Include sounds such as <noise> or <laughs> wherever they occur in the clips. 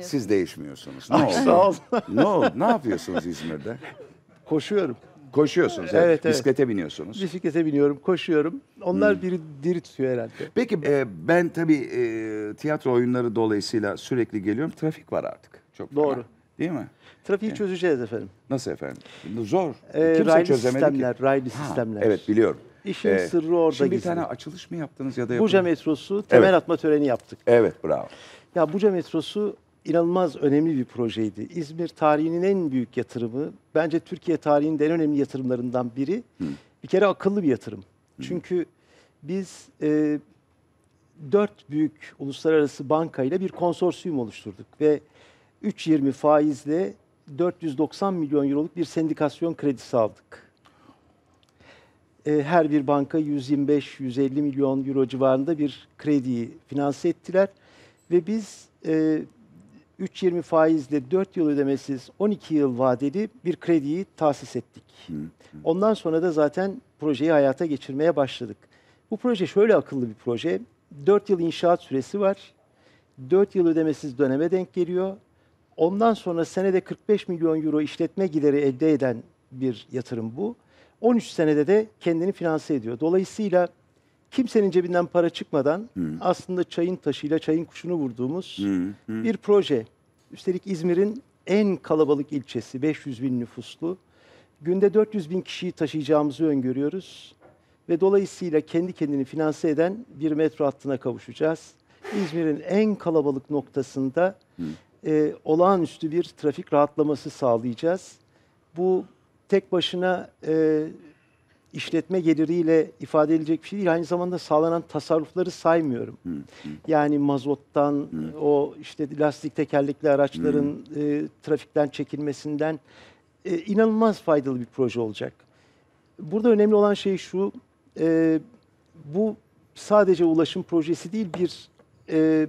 Siz değişmiyorsunuz. Ne oldu? Sağ ol. ne oldu? Ne yapıyorsunuz İzmir'de? Koşuyorum. Koşuyorsunuz. Evet, evet. Bisiklete biniyorsunuz. Bisiklete biniyorum, koşuyorum. Onlar hmm. biri diri tutuyor herhalde. Peki e, ben tabii e, tiyatro oyunları dolayısıyla sürekli geliyorum. Trafik var artık. Çok Doğru. Fena. Değil mi? Trafiği yani. çözeceğiz efendim. Nasıl efendim? Zor. Ee, Kimse çözemedi sistemler, ki. Raylı sistemler. Ha, evet biliyorum. İşin ee, sırrı orada Şimdi bir tane açılış mı yaptınız ya da yaptınız? Buca metrosu temel evet. atma töreni yaptık. Evet bravo. Ya Buca metrosu inanılmaz önemli bir projeydi. İzmir tarihinin en büyük yatırımı, bence Türkiye tarihinin en önemli yatırımlarından biri. Hı. Bir kere akıllı bir yatırım. Hı. Çünkü biz e, dört büyük uluslararası bankayla bir konsorsiyum oluşturduk ve 3.20 faizle 490 milyon euroluk bir sendikasyon kredisi aldık. E, her bir banka 125-150 milyon euro civarında bir krediyi finanse ettiler ve biz e, 3.20 faizle 4 yıl ödemesiz 12 yıl vadeli bir krediyi tahsis ettik. Hı, hı. Ondan sonra da zaten projeyi hayata geçirmeye başladık. Bu proje şöyle akıllı bir proje. 4 yıl inşaat süresi var. 4 yıl ödemesiz döneme denk geliyor. Ondan sonra senede 45 milyon euro işletme gideri elde eden bir yatırım bu. 13 senede de kendini finanse ediyor. Dolayısıyla kimsenin cebinden para çıkmadan hmm. aslında çayın taşıyla çayın kuşunu vurduğumuz hmm. Hmm. bir proje. Üstelik İzmir'in en kalabalık ilçesi 500 bin nüfuslu. Günde 400 bin kişiyi taşıyacağımızı öngörüyoruz. Ve dolayısıyla kendi kendini finanse eden bir metro hattına kavuşacağız. İzmir'in en kalabalık noktasında e, olağanüstü bir trafik rahatlaması sağlayacağız. Bu tek başına e, işletme geliriyle ifade edilecek bir şey değil. Aynı zamanda sağlanan tasarrufları saymıyorum. Yani mazottan, o işte lastik tekerlekli araçların E, trafikten çekilmesinden e, inanılmaz faydalı bir proje olacak. Burada önemli olan şey şu, e, bu sadece ulaşım projesi değil bir e,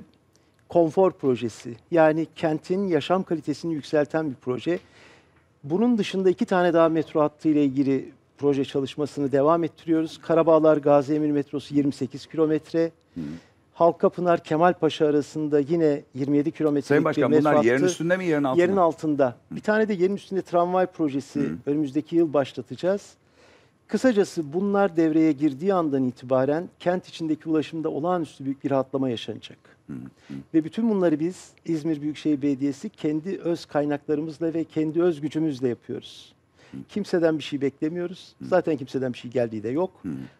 konfor projesi. Yani kentin yaşam kalitesini yükselten bir proje. Bunun dışında iki tane daha metro hattı ile ilgili proje çalışmasını devam ettiriyoruz. Karabağlar Gazi Emir metrosu 28 kilometre. Halkapınar Kemalpaşa arasında yine 27 kilometrelik Sayın Başkan bir metro bunlar hattı. yerin üstünde mi yerin altında? Yerin altında. Bir tane de yerin üstünde tramvay projesi önümüzdeki yıl başlatacağız. Kısacası bunlar devreye girdiği andan itibaren kent içindeki ulaşımda olağanüstü büyük bir rahatlama yaşanacak. Ve bütün bunları biz İzmir Büyükşehir Belediyesi kendi öz kaynaklarımızla ve kendi öz gücümüzle yapıyoruz. Kimseden bir şey beklemiyoruz. Zaten kimseden bir şey geldiği de yok.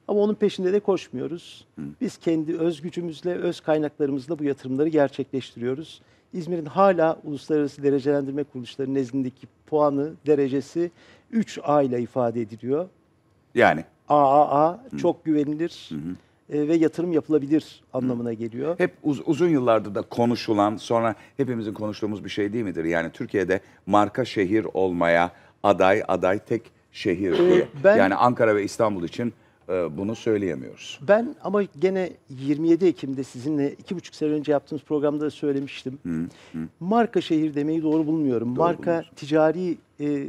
Ama onun peşinde de koşmuyoruz. Biz kendi öz gücümüzle, öz kaynaklarımızla bu yatırımları gerçekleştiriyoruz. İzmir'in hala uluslararası derecelendirme kuruluşları nezdindeki puanı, derecesi 3A ile ifade ediliyor. Yani AAA çok güvenilir e, ve yatırım yapılabilir anlamına geliyor. hep uz- uzun yıllardır da konuşulan sonra hepimizin konuştuğumuz bir şey değil midir? Yani Türkiye'de marka şehir olmaya aday aday tek şehir ee, diye. Ben, yani Ankara ve İstanbul için e, bunu söyleyemiyoruz. Ben ama gene 27 Ekim'de sizinle iki buçuk sene önce yaptığımız programda da söylemiştim. Hı, hı. Marka şehir demeyi doğru bulmuyorum. Doğru Marka bulmuyorsun. ticari e,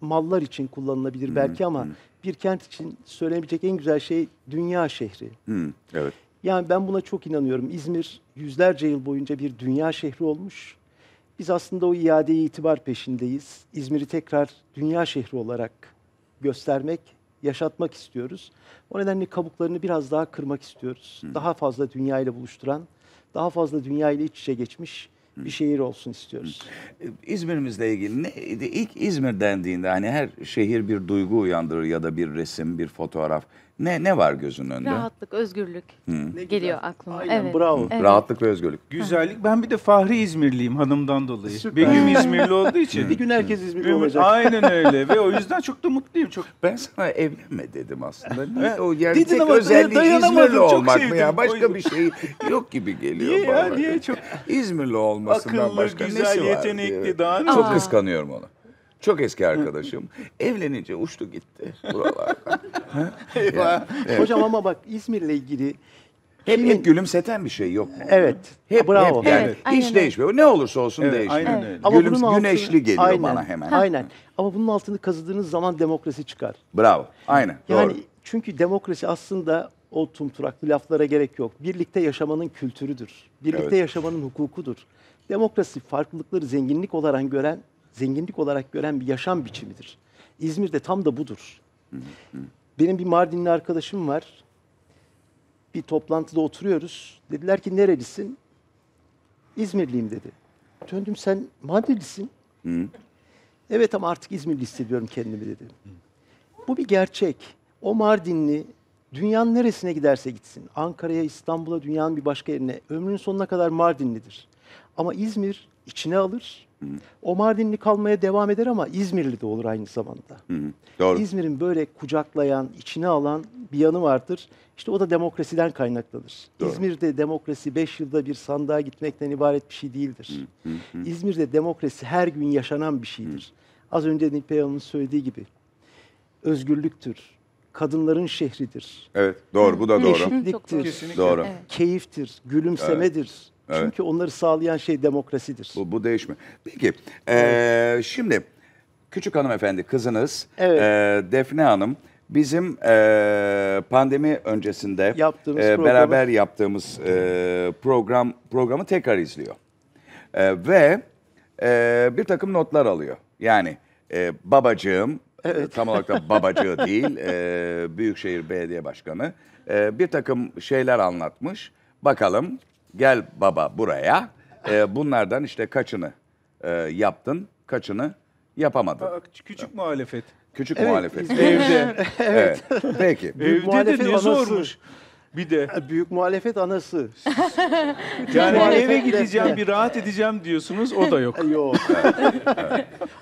mallar için kullanılabilir hı, belki ama hı. bir kent için söylenebilecek en güzel şey dünya şehri. Hı, evet. Yani ben buna çok inanıyorum. İzmir yüzlerce yıl boyunca bir dünya şehri olmuş. Biz aslında o iadeye itibar peşindeyiz. İzmir'i tekrar dünya şehri olarak göstermek, yaşatmak istiyoruz. O nedenle kabuklarını biraz daha kırmak istiyoruz. Hı. Daha fazla dünya ile buluşturan, daha fazla dünya ile iç içe geçmiş bir şehir olsun istiyoruz. E, İzmir'imizle ilgili ne, e, ilk İzmir dendiğinde hani her şehir bir duygu uyandırır ya da bir resim, bir fotoğraf. Ne ne var gözünün önünde? Rahatlık, özgürlük Hı. geliyor aklıma. Aynen, evet. bravo. Evet. Rahatlık ve özgürlük. Güzellik. Ben bir de Fahri İzmirliyim hanımdan dolayı. Bir gün İzmirli olduğu için. bir gün herkes İzmirli olacak. Aynen öyle ve o yüzden çok da mutluyum. Çok Ben sana evlenme dedim aslında. Niye o yani Dedin tek özelliği İzmirli olmak mı ya? Başka bir şey yok gibi geliyor niye bana. Ya, niye çok İzmirli olmasından Akıllı, başka güzel, nesi var? Akıllı, güzel, yetenekli daha ne? Çok kıskanıyorum onu. Çok eski arkadaşım. Evlenince uçtu gitti buralardan. <laughs> Eyvah. Evet. Hocam ama bak İzmir'le ilgili hep, hep gülümseten bir şey yok mu? Evet. Hep, bravo. hep yani Evet, hiç değişmiyor. Ne olursa olsun Evet, değişmiyor. aynen öyle. Ama Gülüm, altını- güneşli geliyor Aynen, bana hemen. Aynen. Ama bunun altını kazıdığınız zaman demokrasi çıkar. Bravo. Aynen. Yani Doğru. çünkü demokrasi aslında o tumturaklı laflara gerek yok. Birlikte yaşamanın kültürüdür. Birlikte Evet. yaşamanın hukukudur. Demokrasi farklılıkları zenginlik olarak gören zenginlik olarak gören bir yaşam biçimidir. İzmir'de tam da budur. Benim bir Mardinli arkadaşım var. Bir toplantıda oturuyoruz. Dediler ki nerelisin? İzmirliyim dedi. Döndüm sen Mardinlisin. Evet ama artık İzmirli hissediyorum kendimi dedi. Bu bir gerçek. O Mardinli dünyanın neresine giderse gitsin. Ankara'ya, İstanbul'a, dünyanın bir başka yerine ömrünün sonuna kadar Mardinlidir. Ama İzmir içine alır o Mardinli kalmaya devam eder ama İzmirli de olur aynı zamanda. Doğru. İzmir'in böyle kucaklayan, içine alan bir yanı vardır. İşte o da demokrasiden kaynaklanır. Doğru. İzmir'de demokrasi 5 yılda bir sandığa gitmekten ibaret bir şey değildir. İzmir'de demokrasi her gün yaşanan bir şeydir. Az önce Nilpey Hanım'ın söylediği gibi özgürlüktür, kadınların şehridir. Evet, doğru. Bu da doğru. Eşitliktir. Doğru. Keyiftir, gülümsemedir. Evet. Evet. Çünkü onları sağlayan şey demokrasidir. Bu, bu değişme. Peki e, şimdi küçük hanımefendi kızınız evet. e, Defne Hanım bizim e, pandemi öncesinde yaptığımız e, beraber yaptığımız e, program programı tekrar izliyor. E, ve e, bir takım notlar alıyor. Yani e, babacığım Evet. Tam olarak da babacığı <laughs> değil, e, Büyükşehir Belediye Başkanı. E, bir takım şeyler anlatmış. Bakalım Gel baba buraya. E, bunlardan işte kaçını e, yaptın, kaçını yapamadın. küçük muhalefet. Küçük Evet, muhalefet. Evde. <laughs> Evet. Peki. Büyük Evde de ne anası. zormuş. Bir de Büyük muhalefet anası. <laughs> yani eve muhalefetle- gideceğim bir rahat edeceğim diyorsunuz o da yok. <laughs> Yok.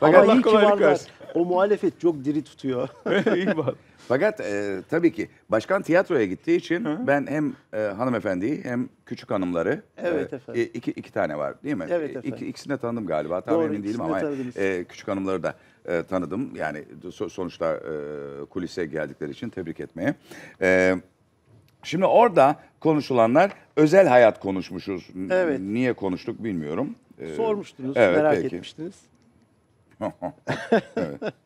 Ama Allah iyi ki kolaylık varlar. versin o muhalefet çok diri tutuyor. İyi <laughs> bak. Fakat e, tabii ki başkan tiyatroya gittiği için Hı. ben hem e, hanımefendiyi hem küçük hanımları Evet e, efendim. E, iki, iki tane var değil mi? Evet E, İki, efendim. de tanıdım galiba. Tam Doğru, emin değilim ama e, küçük hanımları da e, tanıdım. Yani so- sonuçta e, kulise geldikleri için tebrik etmeye. E, şimdi orada konuşulanlar özel hayat konuşmuşuz. Evet. Niye konuştuk bilmiyorum. E, Sormuştunuz, evet, merak peki. etmiştiniz. <laughs>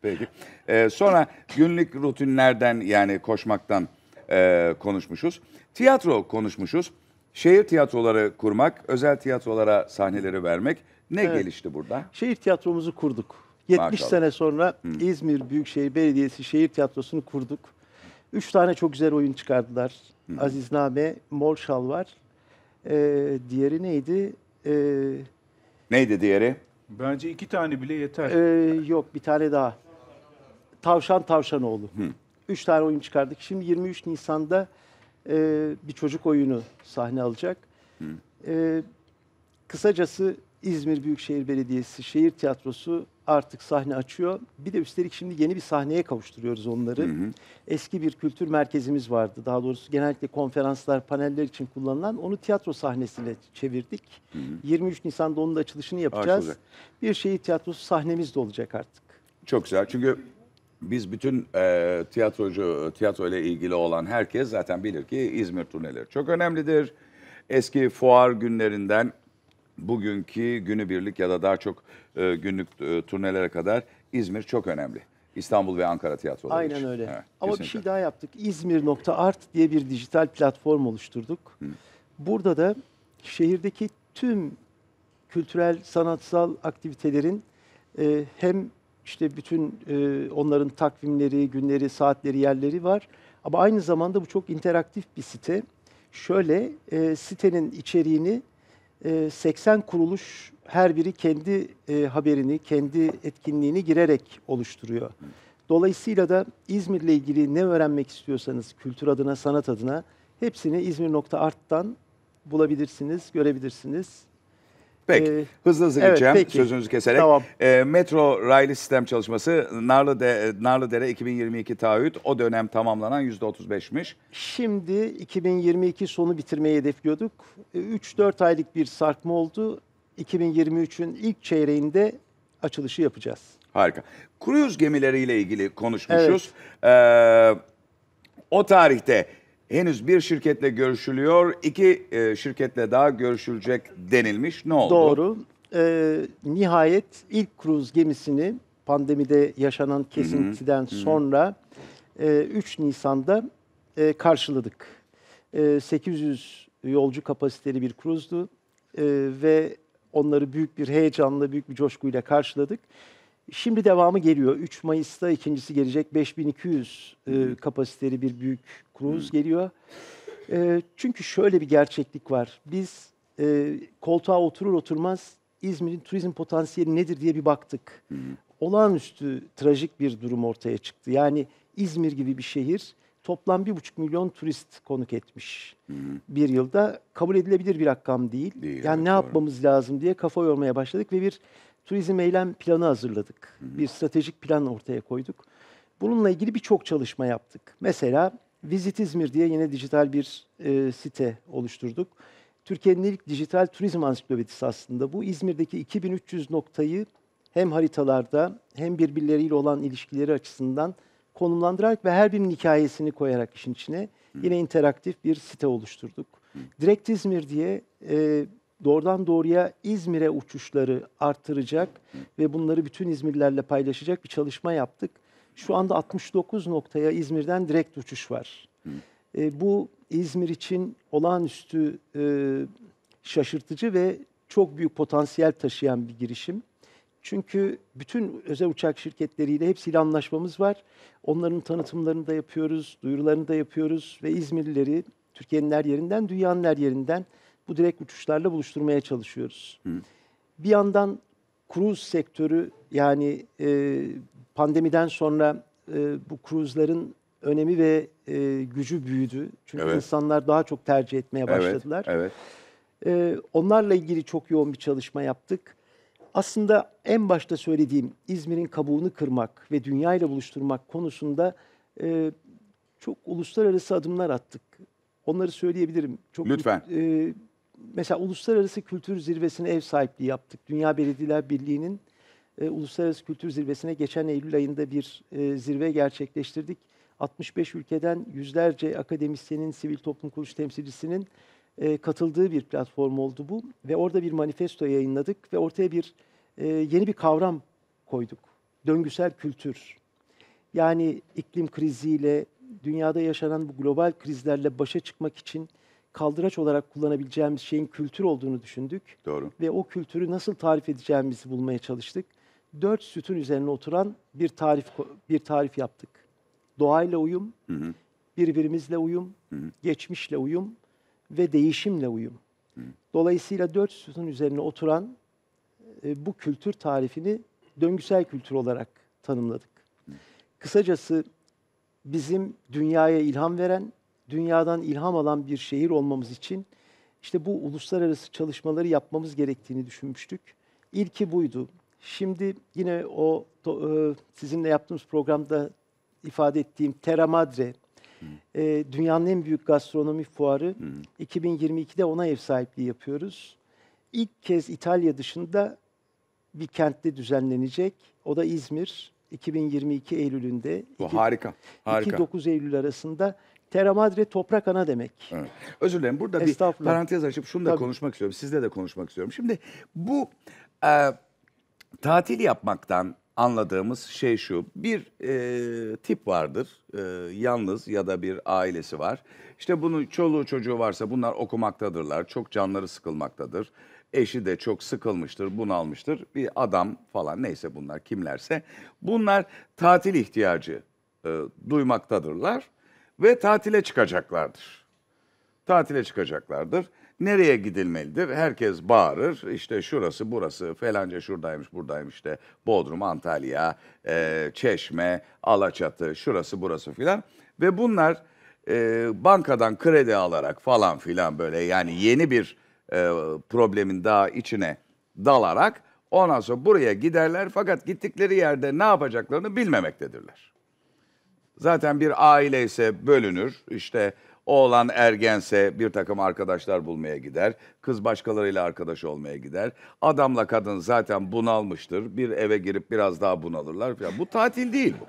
peki. Ee, sonra günlük rutinlerden yani koşmaktan e, konuşmuşuz. Tiyatro konuşmuşuz. Şehir tiyatroları kurmak, özel tiyatrolara sahneleri vermek. Ne evet. gelişti burada? Şehir tiyatromuzu kurduk. 70 Maşallah. sene sonra Hı. İzmir Büyükşehir Belediyesi Şehir Tiyatrosu'nu kurduk. Üç tane çok güzel oyun çıkardılar. Hı. Azizname, Mor Şalvar. Ee, diğeri neydi? Ee, neydi diğeri? Bence iki tane bile yeter. Ee, yok bir tane daha. Tavşan Tavşanoğlu. Hı. Üç tane oyun çıkardık. Şimdi 23 Nisan'da e, bir çocuk oyunu sahne alacak. Hı. E, kısacası İzmir Büyükşehir Belediyesi Şehir Tiyatrosu artık sahne açıyor. Bir de üstelik şimdi yeni bir sahneye kavuşturuyoruz onları. Hı hı. Eski bir kültür merkezimiz vardı. Daha doğrusu genellikle konferanslar, paneller için kullanılan onu tiyatro sahnesine çevirdik. Hı hı. 23 Nisan'da onun da açılışını yapacağız. Açılacak. Bir şeyi tiyatrosu sahnemiz de olacak artık. Çok güzel. Çünkü biz bütün e, tiyatrocu, tiyatro ile ilgili olan herkes zaten bilir ki İzmir turneleri çok önemlidir. Eski fuar günlerinden bugünkü günübirlik ya da daha çok e, günlük e, turnelere kadar İzmir çok önemli. İstanbul ve Ankara tiyatroları Aynen öyle. Evet, Ama kesinlikle. bir şey daha yaptık. İzmir.art diye bir dijital platform oluşturduk. Hı. Burada da şehirdeki tüm kültürel, sanatsal aktivitelerin e, hem işte bütün e, onların takvimleri, günleri, saatleri, yerleri var. Ama aynı zamanda bu çok interaktif bir site. Şöyle e, sitenin içeriğini 80 ee, kuruluş her biri kendi e, haberini, kendi etkinliğini girerek oluşturuyor. Dolayısıyla da İzmir'le ilgili ne öğrenmek istiyorsanız kültür adına, sanat adına hepsini izmir.art'tan bulabilirsiniz, görebilirsiniz. Peki. Ee, hızlı hızlı evet, gideceğim peki. sözünüzü keserek. Tamam. E, metro raylı sistem çalışması Narlıde, Narlıdere 2022 taahhüt o dönem tamamlanan %35'miş. Şimdi 2022 sonu bitirmeyi hedefliyorduk. 3-4 ee, aylık bir sarkma oldu. 2023'ün ilk çeyreğinde açılışı yapacağız. Harika. Kruyuz gemileriyle ilgili konuşmuşuz. Evet. Ee, o tarihte henüz bir şirketle görüşülüyor, iki e, şirketle daha görüşülecek denilmiş. Ne oldu? Doğru. E, nihayet ilk kruz gemisini pandemide yaşanan kesintiden Hı-hı. sonra e, 3 Nisan'da e, karşıladık. E, 800 yolcu kapasiteli bir kruzdu e, ve onları büyük bir heyecanla, büyük bir coşkuyla karşıladık. Şimdi devamı geliyor. 3 Mayıs'ta ikincisi gelecek. 5200 e, kapasiteli bir büyük cruise geliyor. E, çünkü şöyle bir gerçeklik var. Biz e, koltuğa oturur oturmaz İzmir'in turizm potansiyeli nedir diye bir baktık. Hı Olağanüstü trajik bir durum ortaya çıktı. Yani İzmir gibi bir şehir toplam 1,5 milyon turist konuk etmiş. Bir yılda kabul edilebilir bir rakam değil. değil yani evet, ne doğru. yapmamız lazım diye kafa yormaya başladık ve bir turizm eylem planı hazırladık. Bir stratejik plan ortaya koyduk. Bununla ilgili birçok çalışma yaptık. Mesela Visit İzmir diye yine dijital bir e, site oluşturduk. Türkiye'nin ilk dijital turizm ansiklopedisi aslında bu. İzmir'deki 2300 noktayı hem haritalarda hem birbirleriyle olan ilişkileri açısından konumlandırarak ve her birinin hikayesini koyarak işin içine yine interaktif bir site oluşturduk. Direkt İzmir diye e, doğrudan doğruya İzmir'e uçuşları artıracak ve bunları bütün İzmirlilerle paylaşacak bir çalışma yaptık. Şu anda 69 noktaya İzmir'den direkt uçuş var. E, bu İzmir için olağanüstü e, şaşırtıcı ve çok büyük potansiyel taşıyan bir girişim. Çünkü bütün özel uçak şirketleriyle hepsiyle anlaşmamız var. Onların tanıtımlarını da yapıyoruz, duyurularını da yapıyoruz ve İzmirlileri Türkiye'nin her yerinden, dünyanın her yerinden bu direkt uçuşlarla buluşturmaya çalışıyoruz. Hı. Bir yandan kruz sektörü yani e, pandemiden sonra e, bu kruzların önemi ve e, gücü büyüdü. Çünkü evet. insanlar daha çok tercih etmeye başladılar. Evet, evet. E, onlarla ilgili çok yoğun bir çalışma yaptık. Aslında en başta söylediğim İzmir'in kabuğunu kırmak ve dünyayla buluşturmak konusunda e, çok uluslararası adımlar attık. Onları söyleyebilirim. Çok Lütfen. E, mesela Uluslararası Kültür Zirvesi'ne ev sahipliği yaptık. Dünya Belediyeler Birliği'nin e, Uluslararası Kültür Zirvesi'ne geçen Eylül ayında bir e, zirve gerçekleştirdik. 65 ülkeden yüzlerce akademisyenin, sivil toplum kuruluş temsilcisinin e, katıldığı bir platform oldu bu. Ve orada bir manifesto yayınladık ve ortaya bir e, yeni bir kavram koyduk. Döngüsel kültür. Yani iklim kriziyle, dünyada yaşanan bu global krizlerle başa çıkmak için kaldıraç olarak kullanabileceğimiz şeyin kültür olduğunu düşündük. Doğru. Ve o kültürü nasıl tarif edeceğimizi bulmaya çalıştık. Dört sütun üzerine oturan bir tarif bir tarif yaptık. Doğayla uyum, hı hı. birbirimizle uyum, hı hı. geçmişle uyum ve değişimle uyum. Hı. Dolayısıyla dört sütun üzerine oturan e, bu kültür tarifini döngüsel kültür olarak tanımladık. Hı. Kısacası bizim dünyaya ilham veren dünyadan ilham alan bir şehir olmamız için işte bu uluslararası çalışmaları yapmamız gerektiğini düşünmüştük. İlki buydu. Şimdi yine o e, sizinle yaptığımız programda ifade ettiğim Terra Madre, hmm. e, dünyanın en büyük gastronomi fuarı. Hı. Hmm. 2022'de ona ev sahipliği yapıyoruz. İlk kez İtalya dışında bir kentte düzenlenecek. O da İzmir. 2022 Eylül'ünde. Bu harika. harika. 2-9 Eylül arasında Terra Madre toprak ana demek. Evet. Özür dilerim. Burada bir parantez açıp şunu da Tabii. konuşmak istiyorum. Sizle de konuşmak istiyorum. Şimdi bu e, tatil yapmaktan anladığımız şey şu. Bir e, tip vardır. E, yalnız ya da bir ailesi var. İşte bunun çoluğu çocuğu varsa bunlar okumaktadırlar. Çok canları sıkılmaktadır. Eşi de çok sıkılmıştır, bunalmıştır. Bir adam falan neyse bunlar kimlerse. Bunlar tatil ihtiyacı e, duymaktadırlar ve tatile çıkacaklardır. Tatile çıkacaklardır. Nereye gidilmelidir? Herkes bağırır. İşte şurası burası felanca şuradaymış buradaymış işte Bodrum, Antalya, e, Çeşme, Alaçatı şurası burası filan. Ve bunlar e, bankadan kredi alarak falan filan böyle yani yeni bir e, problemin daha içine dalarak ondan sonra buraya giderler fakat gittikleri yerde ne yapacaklarını bilmemektedirler. Zaten bir aile ise bölünür. İşte oğlan ergense bir takım arkadaşlar bulmaya gider. Kız başkalarıyla arkadaş olmaya gider. Adamla kadın zaten bunalmıştır. Bir eve girip biraz daha bunalırlar falan. Bu tatil değil bu.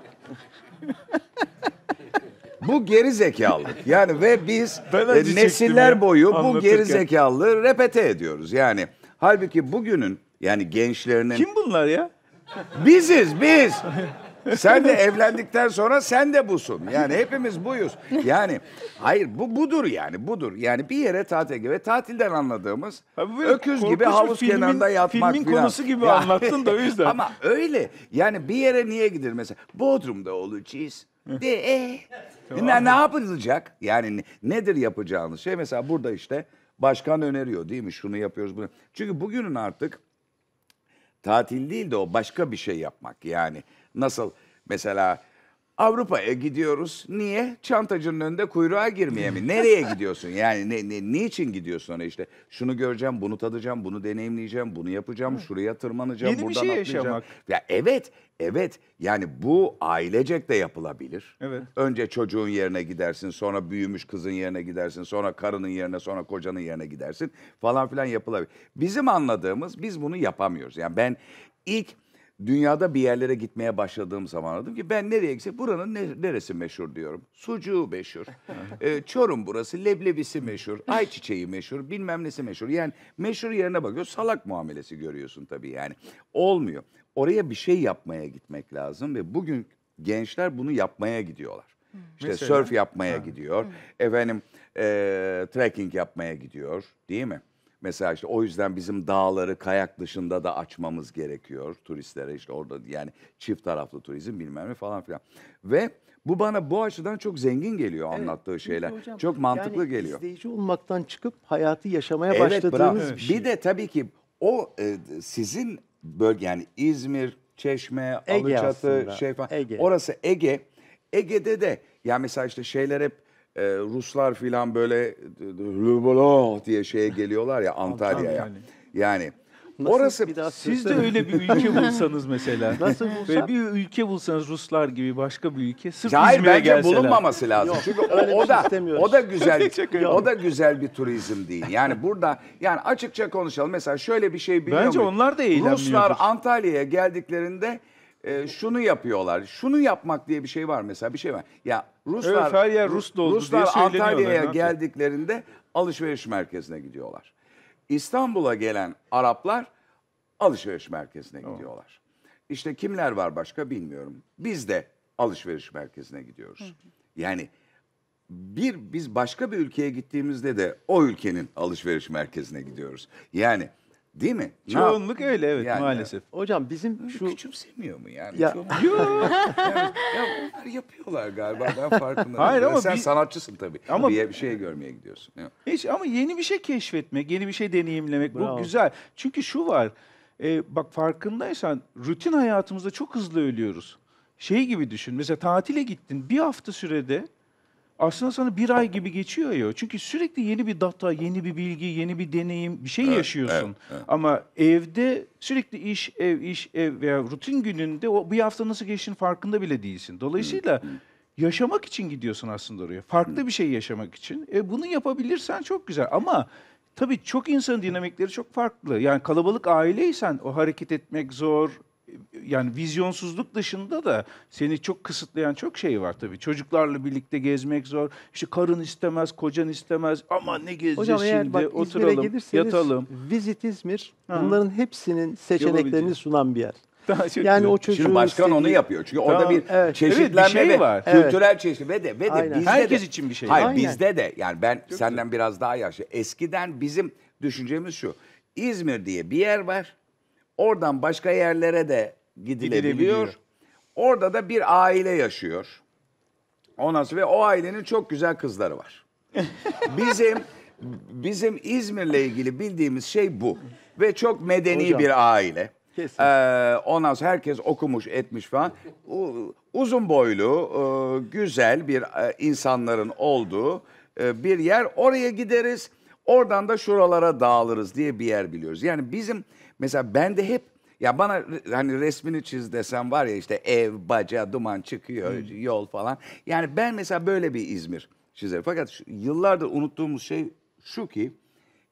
Bu geri zekalılık. Yani ve biz e, nesiller boyu bu geri zekalılığı repete ediyoruz. Yani halbuki bugünün yani gençlerinin Kim bunlar ya? biziz biz. Sen de evlendikten sonra sen de busun. Yani hepimiz buyuz. Yani hayır bu budur yani budur. Yani bir yere tatil gibi. Tatilden anladığımız Abi öküz gibi havuz filmin- kenarında yatmak Filmin filan. konusu gibi Ya- anlattın da o yüzden. <laughs> Ama öyle. Yani bir yere niye gidir mesela? Bodrum'da olacağız. De e, ne, ne yapılacak? Yani nedir yapacağınız şey? Mesela burada işte başkan öneriyor değil mi? Şunu yapıyoruz bunu. Çünkü bugünün artık tatil değil de o başka bir şey yapmak yani. Nasıl? Mesela Avrupa'ya gidiyoruz. Niye? Çantacının önünde kuyruğa girmeye mi? Nereye gidiyorsun? Yani ne, ne, niçin gidiyorsun ona işte? Şunu göreceğim, bunu tadacağım, bunu deneyimleyeceğim, bunu yapacağım, şuraya tırmanacağım, Yeni buradan bir şey atlayacağım. yaşamak. Ya evet, evet. Yani bu ailecek de yapılabilir. Evet. Önce çocuğun yerine gidersin, sonra büyümüş kızın yerine gidersin, sonra karının yerine, sonra kocanın yerine gidersin falan filan yapılabilir. Bizim anladığımız biz bunu yapamıyoruz. Yani ben ilk dünyada bir yerlere gitmeye başladığım zaman anladım ki ben nereye gitsem buranın ne, neresi meşhur diyorum. Sucuğu meşhur. <laughs> e, Çorum burası. Leblebisi meşhur. Ayçiçeği meşhur. Bilmem nesi meşhur. Yani meşhur yerine bakıyor. Salak muamelesi görüyorsun tabii yani. Olmuyor. Oraya bir şey yapmaya gitmek lazım ve bugün gençler bunu yapmaya gidiyorlar. İşte Mesela? sörf yapmaya ha. gidiyor. Efendim e, trekking yapmaya gidiyor. Değil mi? Mesela işte o yüzden bizim dağları kayak dışında da açmamız gerekiyor turistlere işte orada yani çift taraflı turizm bilmem ne falan filan. Ve bu bana bu açıdan çok zengin geliyor evet, anlattığı şeyler. Hocam, çok mantıklı yani geliyor. İzleyici olmaktan çıkıp hayatı yaşamaya evet, başladığınız bravo. bir şey. Bir de tabii ki o e, sizin bölge yani İzmir, Çeşme, Ege Alıçatı aslında. şey falan. Ege. Orası Ege. Ege'de de ya yani mesela işte şeyler hep e, Ruslar filan böyle Lübolo diye şeye geliyorlar ya Antalya'ya. Yani. yani Nasıl Orası bir daha siz de öyle bir ülke bulsanız mesela. <laughs> Nasıl bulsam? Ve bir ülke bulsanız Ruslar gibi başka bir ülke sırf Hayır, İzmir'e bence gelseler. bulunmaması lazım. Yok, Çünkü o, o şey da o da güzel <laughs> o da güzel bir turizm değil. Yani burada yani açıkça konuşalım. Mesela şöyle bir şey biliyor Bence muyum? onlar da eğlenmiyor. Ruslar Antalya'ya geldiklerinde e, şunu yapıyorlar. Şunu yapmak diye bir şey var mesela bir şey var. Ya Ruslar evet, her yer Rus Ruslar Antalya'ya geldiklerinde alışveriş merkezine gidiyorlar. İstanbul'a gelen Araplar alışveriş merkezine tamam. gidiyorlar. İşte kimler var başka bilmiyorum. Biz de alışveriş merkezine gidiyoruz. Yani bir biz başka bir ülkeye gittiğimizde de o ülkenin alışveriş merkezine gidiyoruz. Yani Değil mi? Ne Çoğunluk öyle evet Yani- maalesef. Hocam bizim şu Küçümsemiyor mu yani? Ya- Yok. <laughs> ya onlar yapıyorlar galiba ben farkındayım. Hayır ama sen bir- sanatçısın tabii. Ama- bir, bir şey görmeye gidiyorsun. Ya. Hiç ama yeni bir şey keşfetmek, yeni bir şey deneyimlemek Bravo. bu güzel. Çünkü şu var. e, bak farkındaysan rutin hayatımızda çok hızlı ölüyoruz. Şey gibi düşün. Mesela tatile gittin bir hafta sürede aslında sana bir ay gibi geçiyor ya. Çünkü sürekli yeni bir data, yeni bir bilgi, yeni bir deneyim, bir şey evet, yaşıyorsun. Evet, evet. Ama evde sürekli iş, ev, iş, ev veya rutin gününde o bir hafta nasıl geçtiğinin farkında bile değilsin. Dolayısıyla yaşamak için gidiyorsun aslında oraya. Farklı bir şey yaşamak için. E, bunu yapabilirsen çok güzel ama tabii çok insanın dinamikleri çok farklı. Yani kalabalık aileysen o hareket etmek zor, yani vizyonsuzluk dışında da seni çok kısıtlayan çok şey var tabii. Çocuklarla birlikte gezmek zor. İşte karın istemez, kocan istemez. Ama ne gezeceğiz Hocam, şimdi? Eğer bak, Oturalım, yatalım. Visit İzmir ha. bunların hepsinin seçeneklerini sunan bir yer. <laughs> Daha yani o çocuğu Şimdi başkan istediği... onu yapıyor. Çünkü tamam. orada bir evet. çeşitlenme evet, bir şey ve var. kültürel evet. çeşitlenme ve de, ve de Aynen. bizde Herkes de, için bir şey. Hayır Aynen. bizde de yani ben çok senden güzel. biraz daha yaşlı. Eskiden bizim düşüncemiz şu. İzmir diye bir yer var. Oradan başka yerlere de gidilebiliyor. Orada da bir aile yaşıyor. Ondan ve o ailenin çok güzel kızları var. <laughs> bizim bizim İzmir'le ilgili bildiğimiz şey bu. Ve çok medeni Hocam. bir aile. Kesin. Ee, ondan herkes okumuş etmiş falan. uzun boylu, e, güzel bir e, insanların olduğu e, bir yer. Oraya gideriz, oradan da şuralara dağılırız diye bir yer biliyoruz. Yani bizim Mesela ben de hep ya bana hani resmini çiz desem var ya işte ev, baca, duman çıkıyor, hmm. yol falan. Yani ben mesela böyle bir İzmir çizerim. Fakat şu, yıllardır unuttuğumuz şey şu ki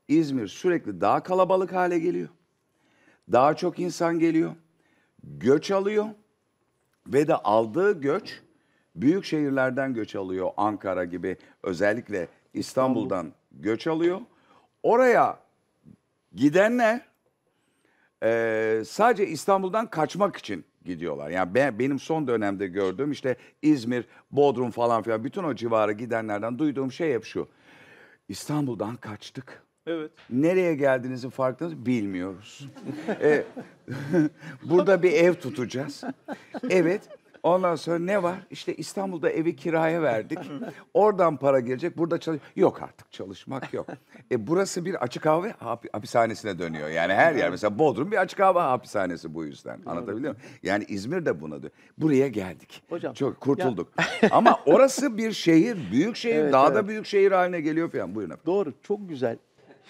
İzmir sürekli daha kalabalık hale geliyor. Daha çok insan geliyor. Göç alıyor ve de aldığı göç büyük şehirlerden göç alıyor. Ankara gibi özellikle İstanbul'dan göç alıyor. Oraya gidenler e, sadece İstanbul'dan kaçmak için gidiyorlar. Yani ben, benim son dönemde gördüğüm işte İzmir, Bodrum falan filan bütün o civarı gidenlerden duyduğum şey hep şu. İstanbul'dan kaçtık. Evet. Nereye geldiğinizi farkınız bilmiyoruz. <laughs> ee, <laughs> burada bir ev tutacağız. Evet Ondan sonra ne var? İşte İstanbul'da evi kiraya verdik. Oradan para gelecek. Burada çalış Yok artık çalışmak yok. E burası bir açık hava hapishanesine dönüyor. Yani her yer mesela Bodrum bir açık hava hapishanesi bu yüzden. Anlatabiliyor muyum? Yani İzmir de buna dön. Buraya geldik. Hocam, Çok kurtulduk. Ama orası bir şehir, büyük şehir, evet, daha evet. da büyük şehir haline geliyor falan. Buyurun. Efendim. Doğru, çok güzel.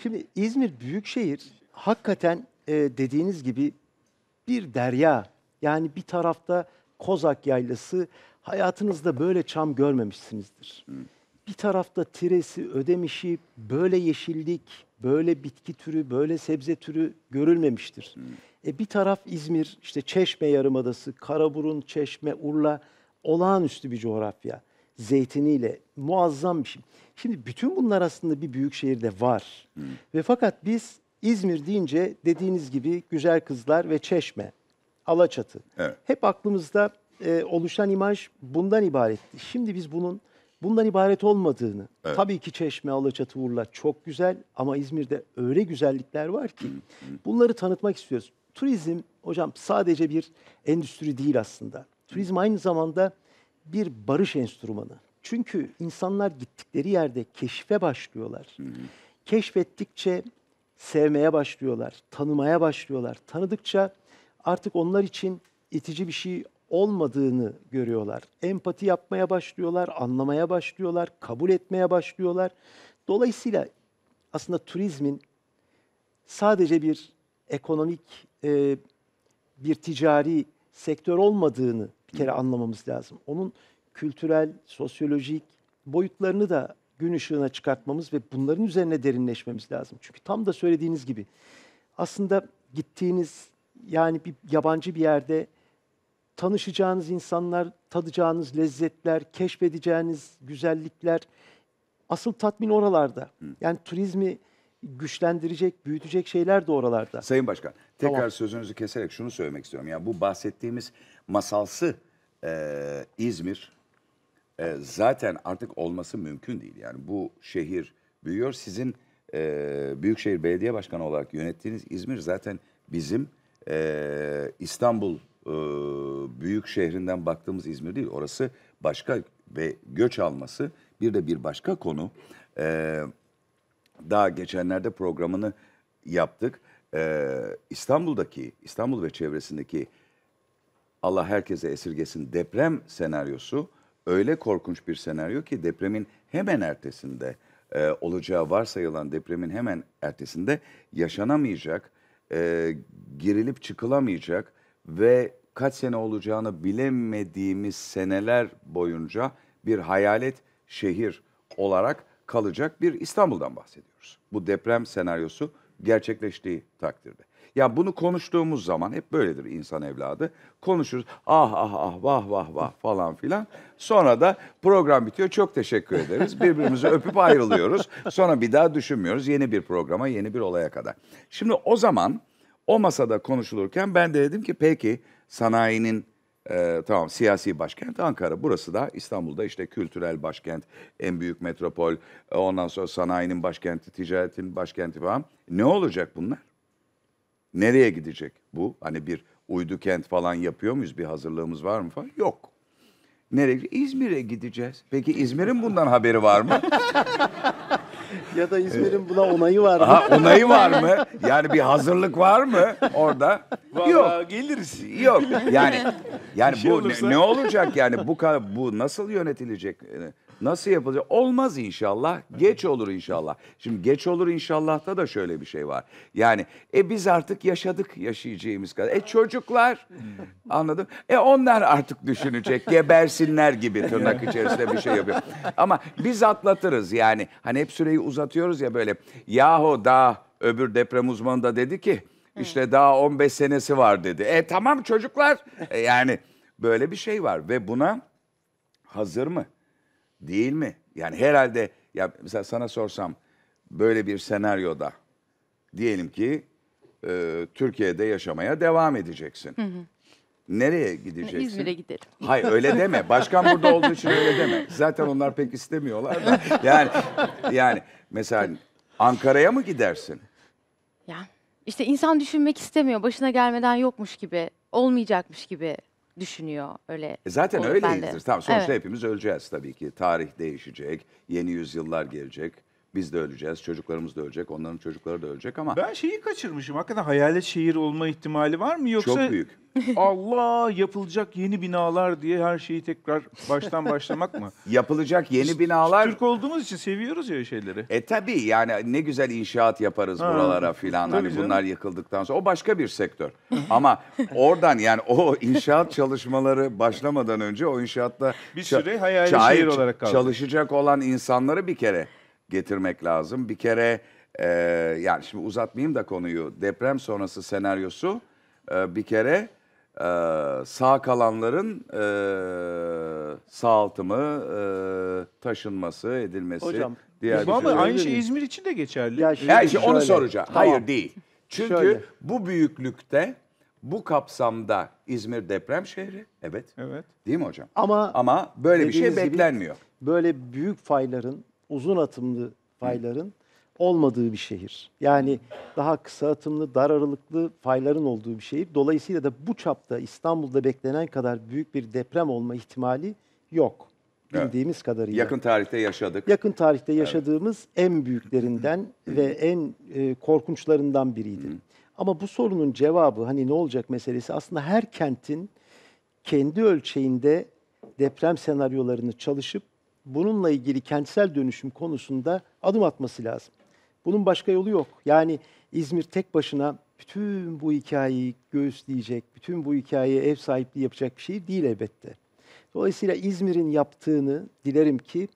Şimdi İzmir büyük şehir. Hakikaten e, dediğiniz gibi bir derya. Yani bir tarafta Kozak Yaylası hayatınızda böyle çam görmemişsinizdir. Bir tarafta tiresi, ödemişi, böyle yeşillik, böyle bitki türü, böyle sebze türü görülmemiştir. E bir taraf İzmir, işte Çeşme Yarımadası, Karaburun, Çeşme, Urla olağanüstü bir coğrafya. Zeytiniyle muazzam bir şey. Şimdi bütün bunlar aslında bir büyük şehirde var. Hmm. Ve fakat biz İzmir deyince dediğiniz gibi güzel kızlar ve Çeşme Alaçatı. Evet. Hep aklımızda e, oluşan imaj bundan ibaretti. Şimdi biz bunun bundan ibaret olmadığını, evet. tabii ki Çeşme, Alaçatı, Urla çok güzel ama İzmir'de öyle güzellikler var ki bunları tanıtmak istiyoruz. Turizm hocam sadece bir endüstri değil aslında. Turizm aynı zamanda bir barış enstrümanı. Çünkü insanlar gittikleri yerde keşfe başlıyorlar. Hı hı. Keşfettikçe sevmeye başlıyorlar, tanımaya başlıyorlar. Tanıdıkça artık onlar için itici bir şey olmadığını görüyorlar. Empati yapmaya başlıyorlar, anlamaya başlıyorlar, kabul etmeye başlıyorlar. Dolayısıyla aslında turizmin sadece bir ekonomik e, bir ticari sektör olmadığını bir kere anlamamız lazım. Onun kültürel, sosyolojik boyutlarını da gün ışığına çıkartmamız ve bunların üzerine derinleşmemiz lazım. Çünkü tam da söylediğiniz gibi aslında gittiğiniz yani bir yabancı bir yerde tanışacağınız insanlar, tadacağınız lezzetler, keşfedeceğiniz güzellikler asıl tatmin oralarda. Yani turizmi güçlendirecek, büyütecek şeyler de oralarda. Sayın Başkan, tekrar tamam. sözünüzü keserek şunu söylemek istiyorum. Yani bu bahsettiğimiz masalsı e, İzmir e, zaten artık olması mümkün değil. Yani bu şehir büyüyor. Sizin e, Büyükşehir Belediye Başkanı olarak yönettiğiniz İzmir zaten bizim e, İstanbul e, büyük şehrinden baktığımız İzmir değil. Orası başka ve göç alması bir de bir başka konu. E, daha geçenlerde programını yaptık. E, İstanbul'daki, İstanbul ve çevresindeki Allah herkese esirgesin deprem senaryosu öyle korkunç bir senaryo ki depremin hemen ertesinde e, olacağı varsayılan depremin hemen ertesinde yaşanamayacak e, girilip çıkılamayacak ve kaç sene olacağını bilemediğimiz seneler boyunca bir hayalet şehir olarak kalacak bir İstanbul'dan bahsediyoruz. Bu deprem senaryosu gerçekleştiği takdirde. Ya bunu konuştuğumuz zaman hep böyledir insan evladı. Konuşuruz. Ah ah ah vah vah vah falan filan. Sonra da program bitiyor. Çok teşekkür ederiz. Birbirimizi öpüp ayrılıyoruz. Sonra bir daha düşünmüyoruz. Yeni bir programa, yeni bir olaya kadar. Şimdi o zaman o masada konuşulurken ben de dedim ki peki sanayinin e, tamam siyasi başkent Ankara. Burası da İstanbul'da işte kültürel başkent, en büyük metropol. E, ondan sonra sanayinin başkenti, ticaretin başkenti falan. Ne olacak bunlar? Nereye gidecek bu? Hani bir uydu kent falan yapıyor muyuz? Bir hazırlığımız var mı falan? Yok. Nereye? İzmir'e gideceğiz. Peki İzmir'in bundan haberi var mı? <laughs> ya da İzmir'in buna onayı var mı? Aha, onayı var mı? Yani bir hazırlık var mı orada? Vallahi Yok. geliriz. Yok. Yani yani şey bu ne- olursa. ne, olacak yani bu bu nasıl yönetilecek? Nasıl yapılacak? Olmaz inşallah. Geç olur inşallah. Şimdi geç olur inşallah da da şöyle bir şey var. Yani e biz artık yaşadık yaşayacağımız kadar. E çocuklar <laughs> anladım. E onlar artık düşünecek. Gebersinler gibi tırnak içerisinde bir şey yapıyor. Ama biz atlatırız yani. Hani hep süreyi uzatıyoruz ya böyle. Yahu da öbür deprem uzmanı da dedi ki işte daha 15 senesi var dedi. E tamam çocuklar. E, yani böyle bir şey var ve buna hazır mı? Değil mi? Yani herhalde ya mesela sana sorsam böyle bir senaryoda diyelim ki e, Türkiye'de yaşamaya devam edeceksin. Hı hı. Nereye gideceksin? İzmir'e gidelim. Hayır öyle deme. Başkan burada olduğu için öyle deme. Zaten onlar pek istemiyorlar da. Yani yani mesela Ankara'ya mı gidersin? Ya işte insan düşünmek istemiyor. Başına gelmeden yokmuş gibi, olmayacakmış gibi düşünüyor öyle. E zaten öyleyizdir. Tamam sonuçta Evet. hepimiz öleceğiz tabii ki. Tarih değişecek, yeni yüzyıllar gelecek. Biz de öleceğiz, çocuklarımız da ölecek, onların çocukları da ölecek ama... Ben şeyi kaçırmışım. Hakikaten hayalet şehir olma ihtimali var mı? Yoksa Çok büyük. <laughs> Allah yapılacak yeni binalar diye her şeyi tekrar baştan başlamak mı? <laughs> Yapılacak yeni binalar... Türk olduğumuz için seviyoruz ya şeyleri. E tabii yani ne güzel inşaat yaparız ha, buralara filan. Hani bunlar yıkıldıktan sonra. O başka bir sektör. ama oradan yani o inşaat çalışmaları başlamadan önce o inşaatta... Bir süre hayalet şehir olarak kaldı. Çalışacak olan insanları bir kere getirmek lazım. Bir kere e, yani şimdi uzatmayayım da konuyu. Deprem sonrası senaryosu e, bir kere e, sağ kalanların e, sağaltımı, e, taşınması, edilmesi. Hocam diğer ama şey aynı şey İzmir için de geçerli. Ya şimdi, yani işte onu soracağım. Tamam. Hayır değil. Çünkü şöyle. bu büyüklükte bu kapsamda İzmir deprem şehri. Evet. Evet. Değil mi hocam? Ama ama böyle bir şey beklenmiyor. Gibi, böyle büyük fayların uzun atımlı fayların olmadığı bir şehir. Yani daha kısa atımlı, dar aralıklı fayların olduğu bir şehir. Dolayısıyla da bu çapta İstanbul'da beklenen kadar büyük bir deprem olma ihtimali yok. Bildiğimiz kadarıyla. Yakın tarihte yaşadık. Yakın tarihte yaşadığımız en büyüklerinden ve en e, korkunçlarından biriydi. Ama bu sorunun cevabı hani ne olacak meselesi aslında her kentin kendi ölçeğinde deprem senaryolarını çalışıp bununla ilgili kentsel dönüşüm konusunda adım atması lazım. Bunun başka yolu yok. Yani İzmir tek başına bütün bu hikayeyi göğüsleyecek, bütün bu hikayeye ev sahipliği yapacak bir şey değil elbette. Dolayısıyla İzmir'in yaptığını dilerim ki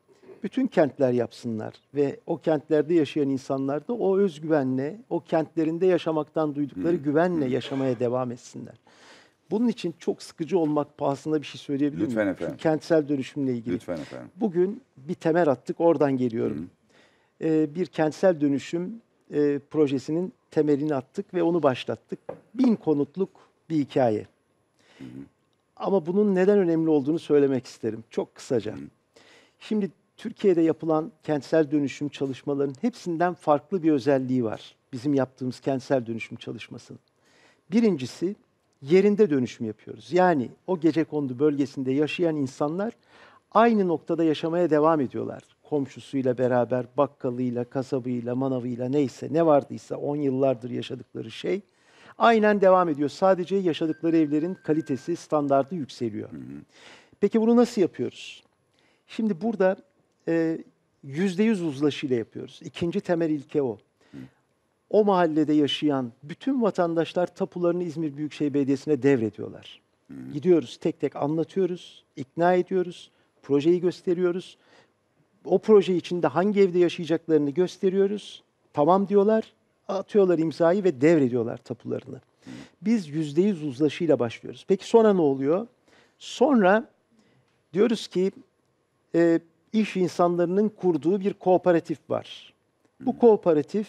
bütün kentler yapsınlar ve o kentlerde yaşayan insanlar da o özgüvenle, o kentlerinde yaşamaktan duydukları güvenle yaşamaya devam etsinler. Bunun için çok sıkıcı olmak pahasına bir şey söyleyebilir Lütfen miyim? efendim. Çünkü kentsel dönüşümle ilgili. Lütfen efendim. Bugün bir temel attık, oradan geliyorum. Ee, bir kentsel dönüşüm e, projesinin temelini attık ve onu başlattık. Bin konutluk bir hikaye. Hı hı. Ama bunun neden önemli olduğunu söylemek isterim. Çok kısaca. Hı. Şimdi Türkiye'de yapılan kentsel dönüşüm çalışmalarının hepsinden farklı bir özelliği var. Bizim yaptığımız kentsel dönüşüm çalışmasının. Birincisi yerinde dönüşüm yapıyoruz. Yani o gece kondu bölgesinde yaşayan insanlar aynı noktada yaşamaya devam ediyorlar. Komşusuyla beraber, bakkalıyla, kasabıyla, manavıyla neyse ne vardıysa 10 yıllardır yaşadıkları şey aynen devam ediyor. Sadece yaşadıkları evlerin kalitesi, standartı yükseliyor. Hı hı. Peki bunu nasıl yapıyoruz? Şimdi burada e, %100 uzlaşıyla yapıyoruz. İkinci temel ilke o o mahallede yaşayan bütün vatandaşlar tapularını İzmir Büyükşehir Belediyesi'ne devrediyorlar. Hmm. Gidiyoruz tek tek anlatıyoruz, ikna ediyoruz, projeyi gösteriyoruz. O proje içinde hangi evde yaşayacaklarını gösteriyoruz. Tamam diyorlar, atıyorlar imzayı ve devrediyorlar tapularını. Hmm. Biz yüzde yüz uzlaşıyla başlıyoruz. Peki sonra ne oluyor? Sonra diyoruz ki e, iş insanlarının kurduğu bir kooperatif var. Bu hmm. kooperatif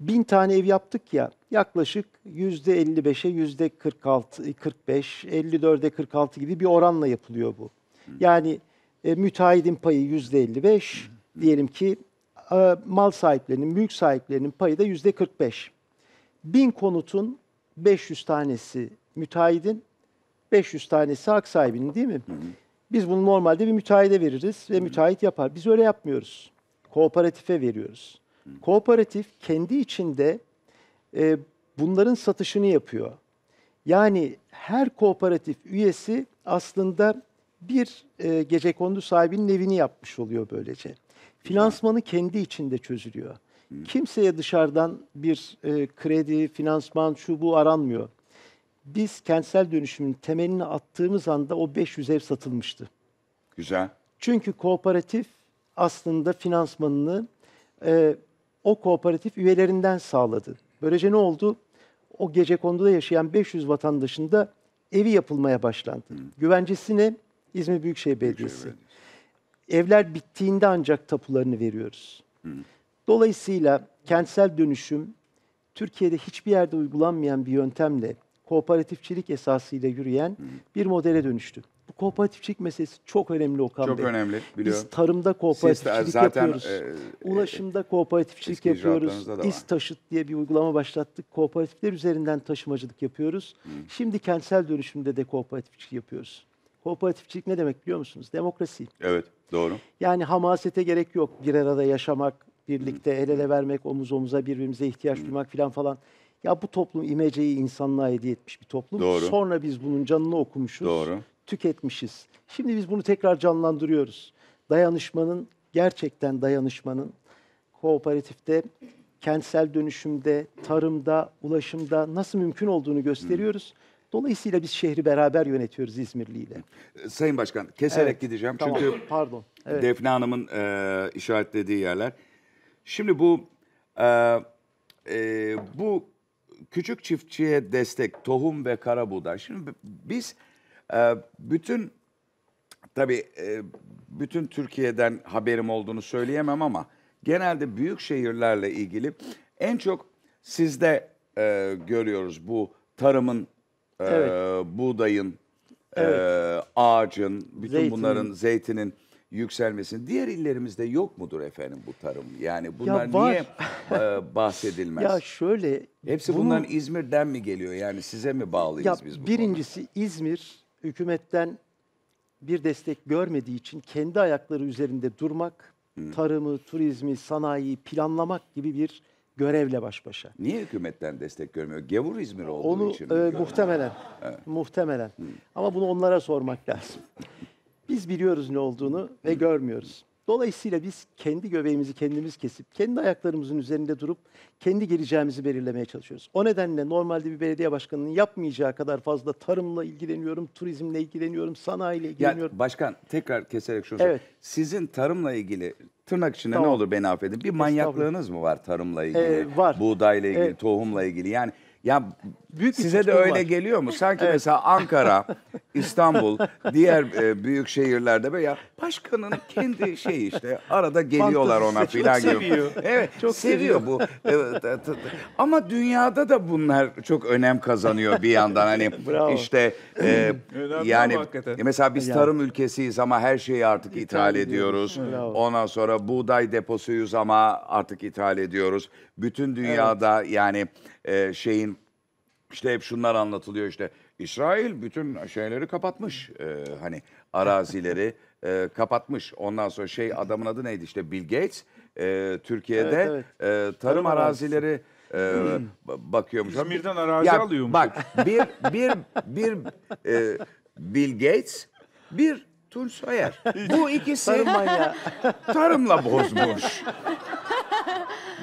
bin tane ev yaptık ya yaklaşık yüzde %55'e yüzde 46, 45, 54'e 46 gibi bir oranla yapılıyor bu. Yani e, müteahhidin payı yüzde 55, diyelim ki e, mal sahiplerinin, mülk sahiplerinin payı da yüzde 45. Bin konutun 500 tanesi müteahhidin, 500 tanesi hak sahibinin değil mi? Biz bunu normalde bir müteahhide veririz ve müteahhit yapar. Biz öyle yapmıyoruz. Kooperatife veriyoruz. Kooperatif kendi içinde e, bunların satışını yapıyor. Yani her kooperatif üyesi aslında bir e, gece kondu sahibinin evini yapmış oluyor böylece. Finansmanı kendi içinde çözülüyor. Kimseye dışarıdan bir e, kredi, finansman, şu bu aranmıyor. Biz kentsel dönüşümün temelini attığımız anda o 500 ev satılmıştı. Güzel. Çünkü kooperatif aslında finansmanını e, o kooperatif üyelerinden sağladı. Böylece ne oldu? O gece konuda yaşayan 500 vatandaşın da evi yapılmaya başlandı. Hı. Hmm. Güvencesi ne? İzmir Büyükşehir Belediyesi. Evler bittiğinde ancak tapularını veriyoruz. Hı. Hmm. Dolayısıyla kentsel dönüşüm Türkiye'de hiçbir yerde uygulanmayan bir yöntemle kooperatifçilik esasıyla yürüyen Hı. Hmm. bir modele dönüştü. Bu kooperatifçilik meselesi çok önemli Okan çok Bey. Çok önemli biliyorum. Biz tarımda kooperatifçilik zaten, yapıyoruz. E, Ulaşımda kooperatifçilik yapıyoruz. İz taşıt diye bir uygulama başlattık. Kooperatifler üzerinden taşımacılık yapıyoruz. Hı. Hmm. Şimdi kentsel dönüşümde de kooperatifçilik yapıyoruz. Kooperatifçilik ne demek biliyor musunuz? Demokrasi. Evet doğru. Yani hamasete gerek yok. Bir arada yaşamak, birlikte hmm. el ele vermek, omuz omuza birbirimize ihtiyaç hmm. duymak filan falan. Ya bu toplum imeceyi insanlığa hediye etmiş bir toplum. Doğru. Sonra biz bunun canını okumuşuz. Doğru tüketmişiz. Şimdi biz bunu tekrar canlandırıyoruz. Dayanışmanın, gerçekten dayanışmanın kooperatifte, kentsel dönüşümde, tarımda, ulaşımda nasıl mümkün olduğunu gösteriyoruz. Hmm. Dolayısıyla biz şehri beraber yönetiyoruz İzmirliyle. Ee, Sayın Başkan keserek evet, gideceğim. Tamam, Çünkü pardon. Evet. Defne Hanım'ın e, işaretlediği yerler. Şimdi bu e, e, bu küçük çiftçiye destek tohum ve karabuğday. Şimdi biz ee, bütün tabii e, bütün Türkiye'den haberim olduğunu söyleyemem ama genelde büyük şehirlerle ilgili en çok sizde e, görüyoruz bu tarımın, e, evet. buğdayın, e, evet. E, ağacın, bütün Zeytin. bunların zeytinin yükselmesini. Diğer illerimizde yok mudur efendim bu tarım? Yani bunlar ya niye e, bahsedilmez? ya şöyle. Hepsi bunu, bunların İzmir'den mi geliyor? Yani size mi bağlıyız ya biz bu Birincisi konuda? İzmir hükümetten bir destek görmediği için kendi ayakları üzerinde durmak, hmm. tarımı, turizmi, sanayiyi planlamak gibi bir görevle baş başa. Niye hükümetten destek görmüyor? Gevur İzmir olduğu Onu, için. Onu e, muhtemelen. Evet. Muhtemelen. Hı. Hmm. Ama bunu onlara sormak lazım. <laughs> Biz biliyoruz ne olduğunu ve hmm. görmüyoruz. Dolayısıyla biz kendi göbeğimizi kendimiz kesip, kendi ayaklarımızın üzerinde durup, kendi geleceğimizi belirlemeye çalışıyoruz. O nedenle normalde bir belediye başkanının yapmayacağı kadar fazla tarımla ilgileniyorum, turizmle ilgileniyorum, sanayiyle ilgileniyorum. Ya başkan tekrar keserek şunu evet. Sizin tarımla ilgili tırnak içinde tamam. ne olur beni affedin. Bir manyaklığınız mı var tarımla ee, ilgili, ee, var. buğdayla ilgili, evet. tohumla ilgili? Yani ya büyük bir Size de öyle var. geliyor mu? Sanki evet. mesela Ankara, <laughs> İstanbul, diğer e, büyük şehirlerde veya başkanın kendi şeyi işte arada geliyorlar ona filan gibi. Seviyor. Evet, çok seviyor, seviyor bu. E, ama dünyada da bunlar çok önem kazanıyor bir yandan hani <laughs> Bravo. işte e, yani e, mesela biz tarım ülkesiyiz ama her şeyi artık ithal, ediyoruz. ediyoruz. Bravo. Ondan sonra buğday deposuyuz ama artık ithal ediyoruz. Bütün dünyada evet. yani e, şeyin işte hep şunlar anlatılıyor işte. İsrail bütün şeyleri kapatmış. Ee, hani arazileri e, kapatmış. Ondan sonra şey adamın adı neydi işte Bill Gates. E, Türkiye'de Evet, e, tarım, Tarım arazileri e, bakıyormuş. İzmir'den arazi Ya alıyormuş. Bak bir bir bir e, Bill Gates bir Tunç Soyer. Bu ikisi tarımla bozmuş.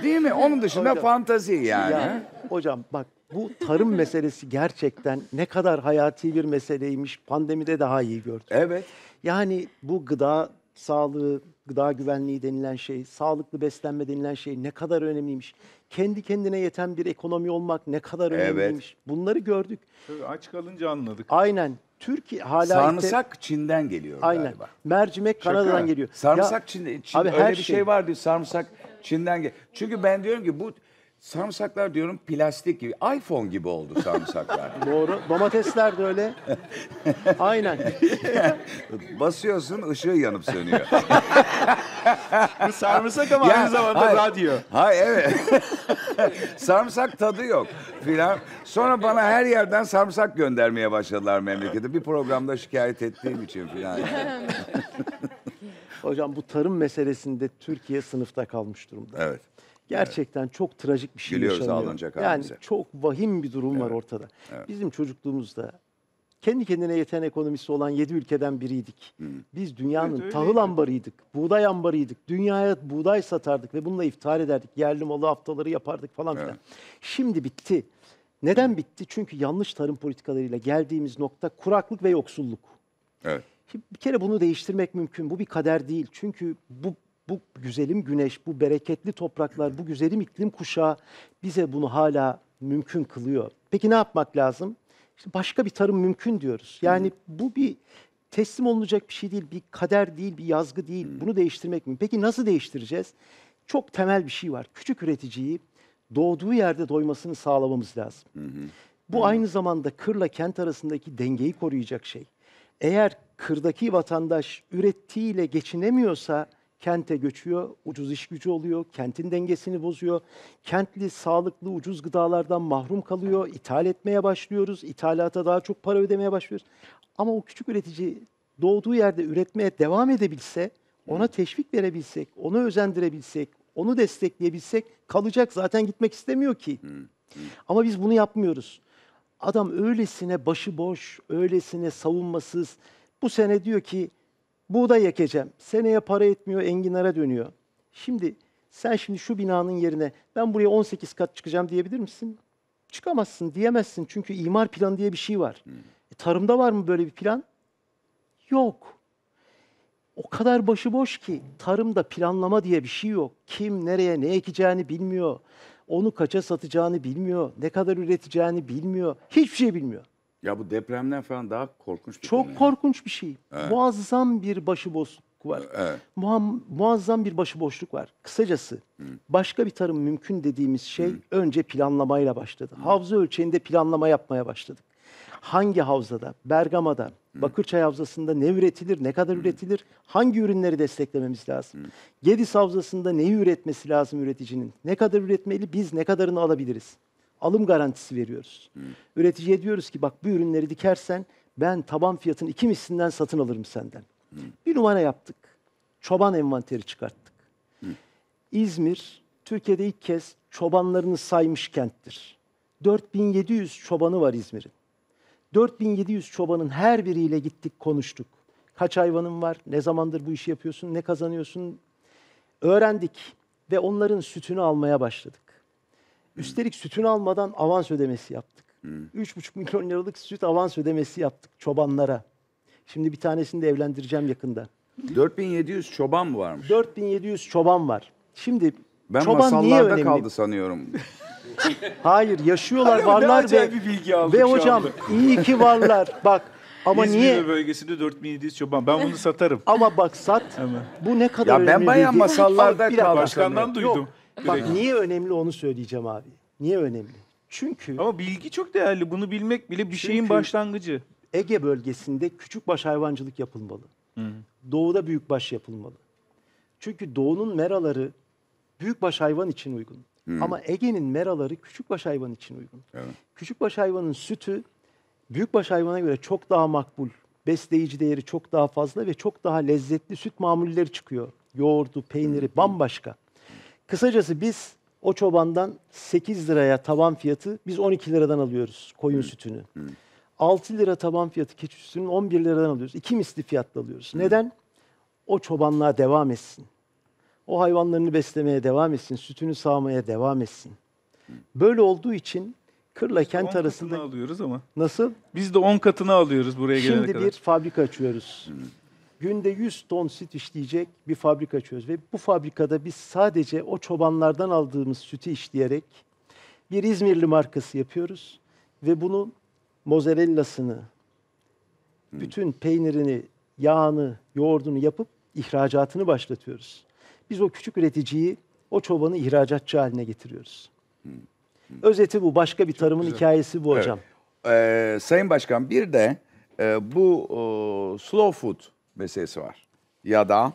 Değil mi? Onun dışında fantazi yani. Ya, hocam bak bu tarım meselesi gerçekten ne kadar hayati bir meseleymiş pandemide daha iyi gördük. Evet. Yani bu gıda sağlığı, gıda güvenliği denilen şey, sağlıklı beslenme denilen şey ne kadar önemliymiş. Kendi kendine yeten bir ekonomi olmak ne kadar evet. önemliymiş. Bunları gördük. Tabii aç kalınca anladık. Aynen. Türkiye hala sarımsak ite... Çin'den geliyor Aynen. galiba. Mercimek Şaka. Kanada'dan geliyor. Sarımsak ya, Çin, Çin abi öyle her bir şey, şey vardı sarımsak Çin'den geliyor. Çünkü ben diyorum ki bu Sarımsaklar diyorum plastik gibi. iPhone gibi oldu sarımsaklar. <laughs> Doğru. Domatesler de öyle. <laughs> Aynen. Basıyorsun ışığı yanıp sönüyor. Bu sarımsak ama Ya, aynı zamanda hayır. radyo. Hay evet. <laughs> sarımsak tadı yok filan. Sonra bana her yerden sarımsak göndermeye başladılar memlekete. Bir programda şikayet ettiğim için filan. Hocam bu tarım meselesinde Türkiye sınıfta kalmış durumda. Evet. Gerçekten çok trajik bir şey Gülüyoruz yaşanıyor. ağlanacak yani halimize. çok vahim bir durum var ortada. Evet. Bizim çocukluğumuzda kendi kendine yeten ekonomisi olan yedi ülkeden biriydik. Hmm. Biz dünyanın Evet, tahıl ambarıydık, buğday ambarıydık. Dünyaya buğday satardık ve bununla iftar ederdik. Yerli malı haftaları yapardık falan filan. Evet. Şimdi bitti. Neden bitti? Çünkü yanlış tarım politikalarıyla geldiğimiz nokta kuraklık ve yoksulluk. Evet. Şimdi bir kere bunu değiştirmek mümkün. Bu bir kader değil. Çünkü bu bu güzelim güneş, bu bereketli topraklar, bu güzelim iklim kuşağı bize bunu hala mümkün kılıyor. Peki ne yapmak lazım? İşte başka bir tarım mümkün diyoruz. Yani bu bir teslim olunacak bir şey değil, bir kader değil, bir yazgı değil. Bunu değiştirmek mi? Peki nasıl değiştireceğiz? Çok temel bir şey var. Küçük üreticiyi doğduğu yerde doymasını sağlamamız lazım. Bu aynı zamanda kırla kent arasındaki dengeyi koruyacak şey. Eğer kırdaki vatandaş ürettiğiyle geçinemiyorsa kente göçüyor, ucuz iş gücü oluyor, kentin dengesini bozuyor. Kentli sağlıklı ucuz gıdalardan mahrum kalıyor, ithal etmeye başlıyoruz, ithalata daha çok para ödemeye başlıyoruz. Ama o küçük üretici doğduğu yerde üretmeye devam edebilse, ona teşvik verebilsek, onu özendirebilsek, onu destekleyebilsek kalacak zaten gitmek istemiyor ki. Ama biz bunu yapmıyoruz. Adam öylesine başıboş, öylesine savunmasız. Bu sene diyor ki buğday ekeceğim. Seneye para etmiyor, enginara dönüyor. Şimdi sen şimdi şu binanın yerine ben buraya 18 kat çıkacağım diyebilir misin? Çıkamazsın, diyemezsin. Çünkü imar planı diye bir şey var. Hmm. E, tarımda var mı böyle bir plan? Yok. O kadar başıboş ki tarımda planlama diye bir şey yok. Kim nereye ne ekeceğini bilmiyor. Onu kaça satacağını bilmiyor. Ne kadar üreteceğini bilmiyor. Hiçbir şey bilmiyor. Ya bu depremden falan daha korkunç bir şey. Çok konu. korkunç bir şey. Evet. Muazzam bir başıboşluk var. Evet. muazzam bir başıboşluk var. Kısacası Hı. başka bir tarım mümkün dediğimiz şey Hı. önce planlamayla başladı. Hı. Havza ölçeğinde planlama yapmaya başladık. Hangi havzada, Bergama'da, Hı. Bakırçay Havzası'nda ne üretilir, ne kadar Hı. üretilir, hangi ürünleri desteklememiz lazım? Hı. Gediz Havzası'nda neyi üretmesi lazım üreticinin, ne kadar üretmeli, biz ne kadarını alabiliriz? alım garantisi veriyoruz. Hı. Hmm. Üreticiye diyoruz ki bak bu ürünleri dikersen ben taban fiyatın iki mislinden satın alırım senden. Hı. Hmm. Bir numara yaptık. Çoban envanteri çıkarttık. Hı. Hmm. İzmir Türkiye'de ilk kez çobanlarını saymış kenttir. 4700 çobanı var İzmir'in. 4700 çobanın her biriyle gittik konuştuk. Kaç hayvanın var, ne zamandır bu işi yapıyorsun, ne kazanıyorsun öğrendik ve onların sütünü almaya başladık. Üstelik sütünü almadan avans ödemesi yaptık. Hmm. Üç buçuk milyon liralık süt avans ödemesi yaptık çobanlara. Şimdi bir tanesini de evlendireceğim yakında. 4700 çoban mı varmış? 4700 çoban var. Şimdi ben çoban niye masallarda önemli? kaldı sanıyorum. Hayır yaşıyorlar Hayır, <laughs> varlar ve, acayip bir bilgi aldık ve hocam iyi ki varlar. Bak ama İzmir niye? bölgesinde 4700 çoban. Ben bunu satarım. Ama bak sat. Hemen. Bu ne kadar Ya ben önemli bayağı bilgi. masallarda kaldım. Başkandan duydum. Yok, Bak niye önemli onu söyleyeceğim abi. Niye önemli? Çünkü Ama bilgi çok değerli. Bunu bilmek bile bir şeyin başlangıcı. Ege bölgesinde küçükbaş hayvancılık yapılmalı. Doğuda büyükbaş yapılmalı. Çünkü doğunun meraları büyükbaş hayvan için uygun. Ama Ege'nin meraları küçükbaş hayvan için uygun. Küçükbaş hayvanın sütü büyükbaş hayvana göre çok daha makbul. Besleyici değeri çok daha fazla ve çok daha lezzetli süt mamulleri çıkıyor. Yoğurdu, peyniri bambaşka. Kısacası biz o çobandan 8 liraya taban fiyatı biz 12 liradan alıyoruz koyun hmm. sütünü. 6 hmm. lira taban fiyatı keçi sütünün 11 liradan alıyoruz. İki misli fiyatla alıyoruz. Hmm. Neden? O çobanlığa devam etsin. O hayvanlarını beslemeye devam etsin. Sütünü sağmaya devam etsin. Böyle olduğu için kırla kent 10 arasında... alıyoruz ama. Nasıl? Biz de 10 katını alıyoruz buraya gelene Şimdi bir fabrika açıyoruz günde 100 ton süt işleyecek bir fabrika açıyoruz ve bu fabrikada biz sadece o çobanlardan aldığımız sütü işleyerek bir İzmirli markası yapıyoruz ve bunu mozzarellasını, hmm. bütün peynirini, yağını, yoğurdunu yapıp ihracatını başlatıyoruz. Biz o küçük üreticiyi, o çobanı ihracatçı haline getiriyoruz. Hmm. Hmm. Özeti bu, başka bir tarımın hikayesi bu hocam. Evet. Ee, Sayın Başkan bir de e, bu e, slow food meselesi var. Ya da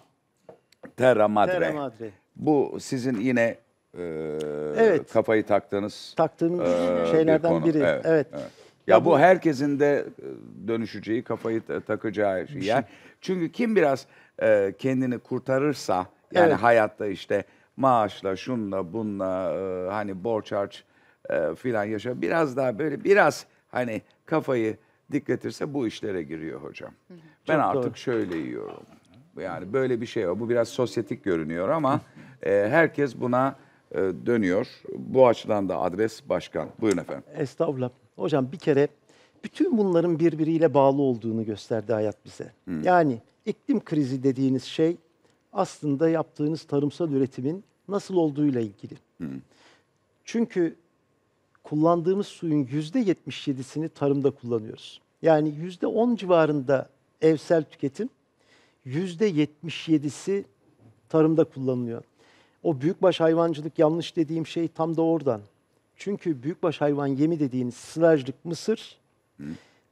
terra madre. Terra madre. Bu sizin yine e, evet. kafayı taktığınız taktığımız e, şeylerden bir biri. Evet. evet. evet. Ya, bu, herkesin de e, dönüşeceği, kafayı takacağı şey yer. Şey- çünkü kim biraz e, kendini kurtarırsa yani evet. hayatta işte maaşla, şunla, bunla e, hani borç harç e, filan yaşa biraz daha böyle biraz hani kafayı dikkatirse bu işlere giriyor hocam. Hı Ben artık doğru. şöyle yiyorum. Yani böyle bir şey var. Bu biraz sosyetik görünüyor ama <laughs> e, herkes buna e, dönüyor. Bu açıdan da adres başkan. Buyurun efendim. Estağfurullah. Hocam bir kere bütün bunların birbiriyle bağlı olduğunu gösterdi hayat bize. Hı. Yani iklim krizi dediğiniz şey aslında yaptığınız tarımsal üretimin nasıl olduğuyla ilgili. Hı. Çünkü kullandığımız suyun %77'sini tarımda kullanıyoruz. Yani %10 civarında evsel tüketim, %77'si tarımda kullanılıyor. O büyükbaş hayvancılık yanlış dediğim şey tam da oradan. Çünkü büyükbaş hayvan yemi dediğiniz sılajlık mısır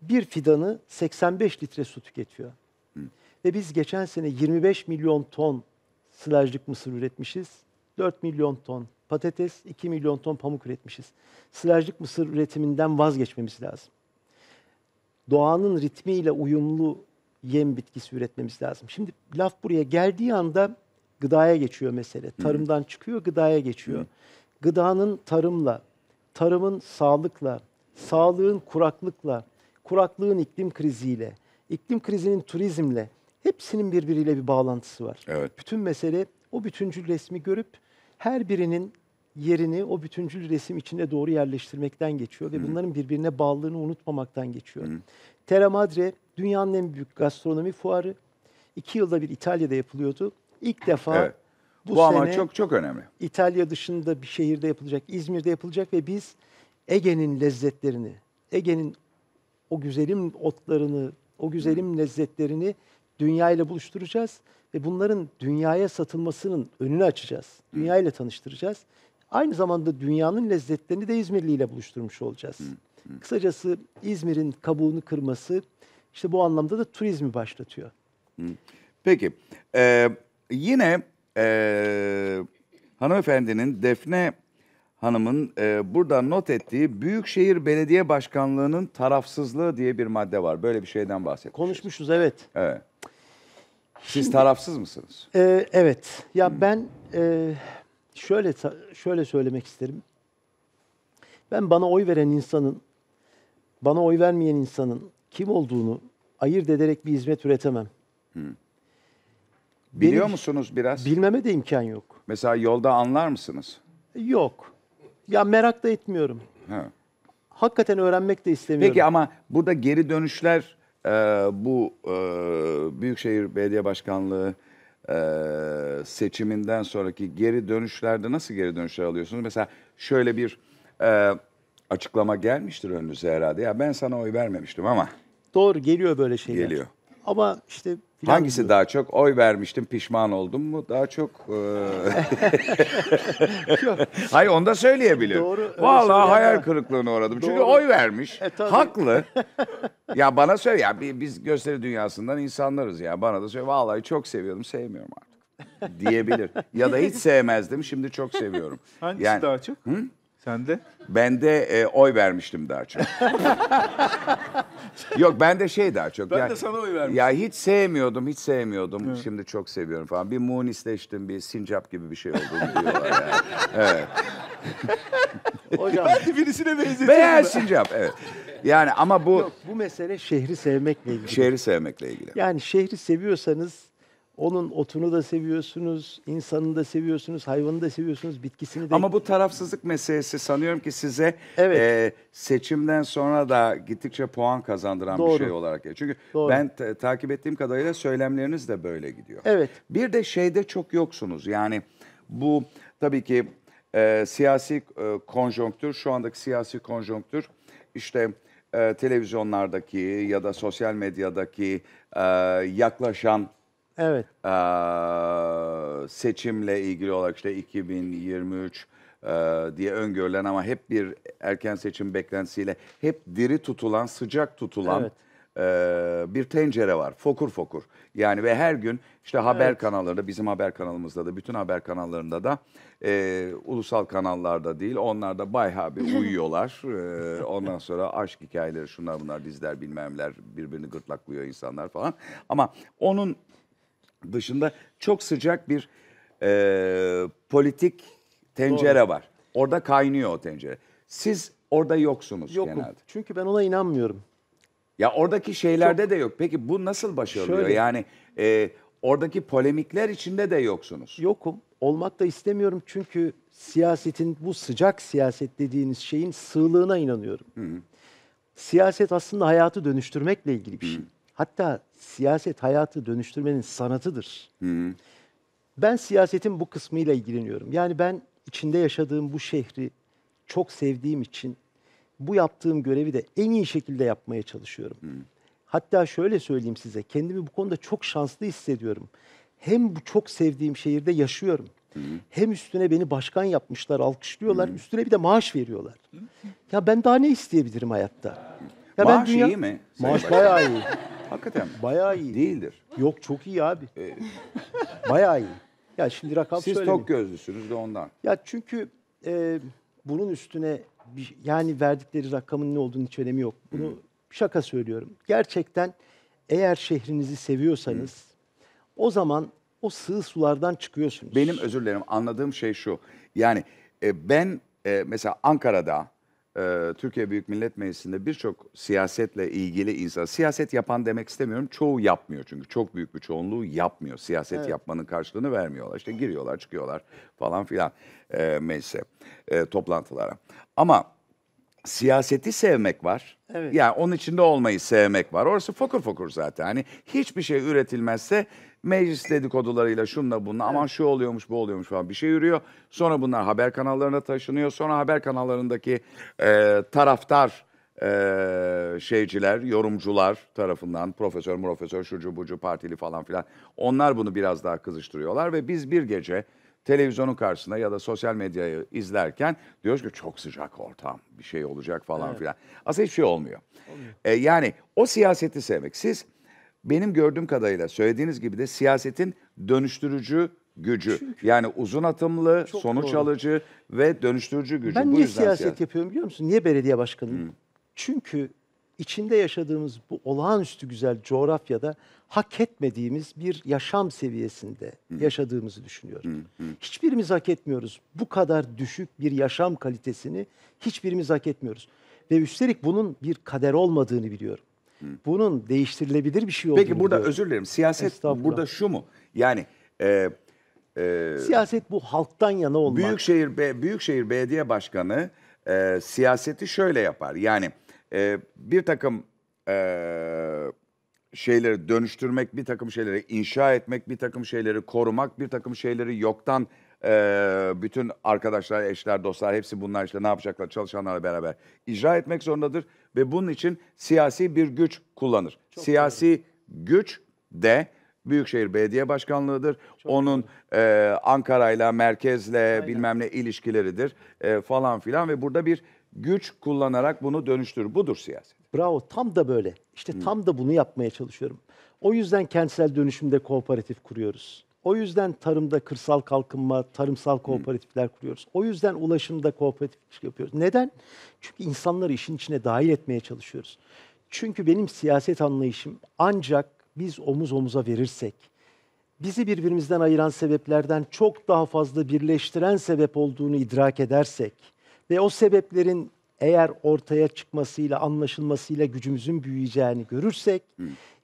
bir fidanı 85 litre su tüketiyor. Ve biz geçen sene 25 milyon ton sılajlık mısır üretmişiz. 4 milyon ton patates, 2 milyon ton pamuk üretmişiz. Silajlık mısır üretiminden vazgeçmemiz lazım. Doğanın ritmiyle uyumlu yem bitkisi üretmemiz lazım. Şimdi laf buraya geldiği anda gıdaya geçiyor mesele. Tarımdan çıkıyor, gıdaya geçiyor. Gıdanın tarımla, tarımın sağlıkla, sağlığın kuraklıkla, kuraklığın iklim kriziyle, iklim krizinin turizmle hepsinin birbiriyle bir bağlantısı var. Evet. Bütün mesele o bütüncül resmi görüp her birinin yerini o bütüncül resim içine doğru yerleştirmekten geçiyor ve bunların birbirine bağlılığını unutmamaktan geçiyor. Hı. Terra Madre dünyanın en büyük gastronomi fuarı. iki yılda bir İtalya'da yapılıyordu. İlk defa evet. bu, bu ama sene çok çok önemli. İtalya dışında bir şehirde yapılacak, İzmir'de yapılacak ve biz Ege'nin lezzetlerini, Ege'nin o güzelim otlarını, o güzelim lezzetlerini dünya ile buluşturacağız ve bunların dünyaya satılmasının önünü açacağız. dünyayla tanıştıracağız. Aynı zamanda dünyanın lezzetlerini de İzmirli ile buluşturmuş olacağız. Kısacası İzmir'in kabuğunu kırması işte bu anlamda da turizmi başlatıyor. Peki ee, yine ee, hanımefendinin Defne Hanım'ın e, buradan not ettiği Büyükşehir Belediye Başkanlığı'nın tarafsızlığı diye bir madde var. Böyle bir şeyden bahsetmişiz. Konuşmuşuz evet. Evet. Siz tarafsız mısınız? Ee, evet. Ya hmm. ben e, şöyle şöyle söylemek isterim. Ben bana oy veren insanın, bana oy vermeyen insanın kim olduğunu ayırt ederek bir hizmet üretemem. Hmm. Biliyor Benim, musunuz biraz? Bilmeme de imkan yok. Mesela yolda anlar mısınız? Yok. Ya merak da etmiyorum. Ha. Hakikaten öğrenmek de istemiyorum. Peki ama burada geri dönüşler e, bu e, Büyükşehir Belediye Başkanlığı e, seçiminden sonraki geri dönüşlerde nasıl geri dönüşler alıyorsunuz? Mesela şöyle bir e, açıklama gelmiştir önünüze herhalde. Ya ben sana oy vermemiştim ama. Doğru geliyor böyle şeyler. Geliyor. Ama işte Filan Hangisi diyor. daha çok? Oy vermiştim pişman oldum mu? Daha çok... E... <laughs> Hayır onu da söyleyebilirim. Doğru, Vallahi hayal ama. kırıklığına uğradım. Doğru. Çünkü oy vermiş. E, Haklı. <laughs> ya bana söyle ya biz gösteri dünyasından insanlarız ya. Bana da söyle vallahi çok seviyorum sevmiyorum artık diyebilir. ya da hiç sevmezdim şimdi çok seviyorum. Hangisi yani, daha çok? Hı? Sen Ben de e, oy vermiştim daha çok. <laughs> Yok ben de şey daha çok. Ben ya, de sana oy vermiştim. Ya hiç sevmiyordum, hiç sevmiyordum. Evet. Şimdi çok seviyorum falan. Bir munisleştim, bir sincap gibi bir şey olduğunu diyorlar yani. Evet. <laughs> Hocam. ben de birisine benzetiyorum. Veya sincap evet. Yani ama bu... Yok, bu mesele şehri sevmekle ilgili. Şehri sevmekle ilgili. Yani şehri seviyorsanız onun otunu da seviyorsunuz, insanını da seviyorsunuz, hayvanı da seviyorsunuz, bitkisini de. Ama bu tarafsızlık meselesi sanıyorum ki size evet. e, seçimden sonra da gittikçe puan kazandıran Doğru. bir şey olarak. Çünkü Doğru. ben takip ettiğim kadarıyla söylemleriniz de böyle gidiyor. Evet. Bir de şeyde çok yoksunuz. Yani bu tabii ki e, siyasi e, konjonktür, şu andaki siyasi konjonktür işte e, televizyonlardaki ya da sosyal medyadaki e, yaklaşan Evet. Ee, seçimle ilgili olarak işte 2023 e, diye öngörülen ama hep bir erken seçim beklentisiyle hep diri tutulan, sıcak tutulan Evet. e, bir tencere var. Fokur fokur. Yani ve her gün işte haber kanallarında, bizim haber kanalımızda da, bütün haber kanallarında da, e, ulusal kanallarda değil, onlar da bayağı bir <laughs> uyuyorlar. E, ondan sonra aşk hikayeleri, şunlar bunlar, diziler bilmemler, birbirini gırtlaklıyor insanlar falan. Ama onun dışında çok sıcak bir e, politik tencere Doğru. var. Orada kaynıyor o tencere. Siz orada yoksunuz Yokum. genelde. Çünkü ben ona inanmıyorum. Ya oradaki şeylerde Çok... de yok. Peki bu nasıl başarılıyor? Şöyle... Yani e, oradaki polemikler içinde de yoksunuz. Yokum. Olmak da istemiyorum çünkü siyasetin bu sıcak siyaset dediğiniz şeyin sığlığına inanıyorum. Hı -hı. Siyaset aslında hayatı dönüştürmekle ilgili bir şey. Hı -hı. Hatta siyaset hayatı dönüştürmenin sanatıdır. Hı hı. Ben siyasetin bu kısmıyla ilgileniyorum. Yani ben içinde yaşadığım bu şehri çok sevdiğim için bu yaptığım görevi de en iyi şekilde yapmaya çalışıyorum. Hı. Hatta şöyle söyleyeyim size, kendimi bu konuda çok şanslı hissediyorum. Hem bu çok sevdiğim şehirde yaşıyorum. Hı. Hem üstüne beni başkan yapmışlar, alkışlıyorlar. Hı. Üstüne bir de maaş veriyorlar. Hı. Ya ben daha ne isteyebilirim hayatta? Ya Maaş ben dünya... iyi mi? Maaş bayağı iyi. <laughs> Hakikaten mi? Bayağı iyi. Değildir. Yok çok iyi abi. Ee... <laughs> bayağı iyi. Ya şimdi rakam Siz söylemeyeyim. tok gözlüsünüz de ondan. Ya çünkü e, bunun üstüne bir, yani verdikleri rakamın ne olduğunu hiç önemi yok. Bunu hmm. şaka söylüyorum. Gerçekten eğer şehrinizi seviyorsanız hmm. o zaman o sığ sulardan çıkıyorsunuz. Benim özür dilerim anladığım şey şu. Yani e, ben e, mesela Ankara'da ee, Türkiye Büyük Millet Meclisi'nde birçok siyasetle ilgili insan, siyaset yapan demek istemiyorum, çoğu yapmıyor çünkü çok büyük bir çoğunluğu yapmıyor. Siyaset evet. yapmanın karşılığını vermiyorlar. İşte giriyorlar, çıkıyorlar falan filan e, meclise, e, toplantılara. Ama siyaseti sevmek var. Evet. Yani onun içinde olmayı sevmek var. Orası fokur fokur zaten. Hani hiçbir şey üretilmezse Meclis dedikodularıyla şunla bununla ama şu oluyormuş bu oluyormuş falan bir şey yürüyor. Sonra bunlar haber kanallarına taşınıyor. Sonra haber kanallarındaki e, taraftar e, şeyciler, yorumcular tarafından profesör, profesör, şucu, bucu, partili falan filan. Onlar bunu biraz daha kızıştırıyorlar ve biz bir gece televizyonun karşısında ya da sosyal medyayı izlerken diyoruz ki çok sıcak ortam bir şey olacak falan Evet. filan. Aslında hiçbir şey olmuyor. Olmuyor. E, yani o siyaseti sevmek. Siz benim gördüğüm kadarıyla söylediğiniz gibi de siyasetin dönüştürücü gücü. Çünkü yani uzun atımlı, sonuç doğru. alıcı ve dönüştürücü gücü. Ben Bu niye siyaset siyaset yapıyorum biliyor musun? Niye belediye başkanıyım? Hmm. Çünkü içinde yaşadığımız bu olağanüstü güzel coğrafyada hak etmediğimiz bir yaşam seviyesinde hmm. yaşadığımızı düşünüyorum. Hmm. hmm. Hiçbirimiz hak etmiyoruz. Bu kadar düşük bir yaşam kalitesini hiçbirimiz hak etmiyoruz. Ve üstelik bunun bir kader olmadığını biliyorum. Bunun değiştirilebilir bir şey olduğunu Peki burada diyorum. özür dilerim. Siyaset burada şu mu? Yani e, e, Siyaset bu halktan yana olmak. Büyükşehir Be- Büyükşehir Belediye Başkanı e, siyaseti şöyle yapar. Yani e, bir takım e, şeyleri dönüştürmek, bir takım şeyleri inşa etmek, bir takım şeyleri korumak, bir takım şeyleri yoktan ee, bütün arkadaşlar, eşler, dostlar hepsi bunlar işte ne yapacaklar çalışanlarla beraber icra etmek zorundadır ve bunun için siyasi bir güç kullanır. Çok siyasi doğru. güç de Büyükşehir Belediye Başkanlığı'dır. Çok Onun doğru. e, Ankara'yla, merkezle Aynen. bilmem ne ilişkileridir e, falan filan ve burada bir güç kullanarak bunu dönüştür. Budur siyaset. Bravo tam da böyle. İşte hmm. tam da bunu yapmaya çalışıyorum. O yüzden kentsel dönüşümde kooperatif kuruyoruz. O yüzden tarımda kırsal kalkınma, tarımsal kooperatifler kuruyoruz. O yüzden ulaşımda kooperatif yapıyoruz. Neden? Çünkü insanları işin içine dahil etmeye çalışıyoruz. Çünkü benim siyaset anlayışım ancak biz omuz omuza verirsek, bizi birbirimizden ayıran sebeplerden çok daha fazla birleştiren sebep olduğunu idrak edersek ve o sebeplerin eğer ortaya çıkmasıyla, anlaşılmasıyla gücümüzün büyüyeceğini görürsek,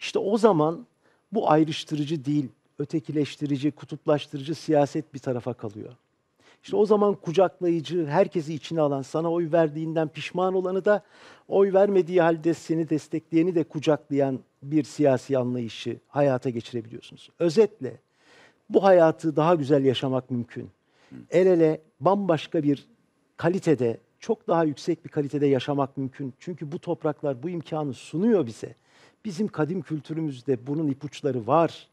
işte o zaman bu ayrıştırıcı değil, ötekileştirici, kutuplaştırıcı siyaset bir tarafa kalıyor. İşte o zaman kucaklayıcı, herkesi içine alan, sana oy verdiğinden pişman olanı da oy vermediği halde seni destekleyeni de kucaklayan bir siyasi anlayışı hayata geçirebiliyorsunuz. Özetle bu hayatı daha güzel yaşamak mümkün. El ele bambaşka bir kalitede, çok daha yüksek bir kalitede yaşamak mümkün. Çünkü bu topraklar bu imkanı sunuyor bize. Bizim kadim kültürümüzde bunun ipuçları var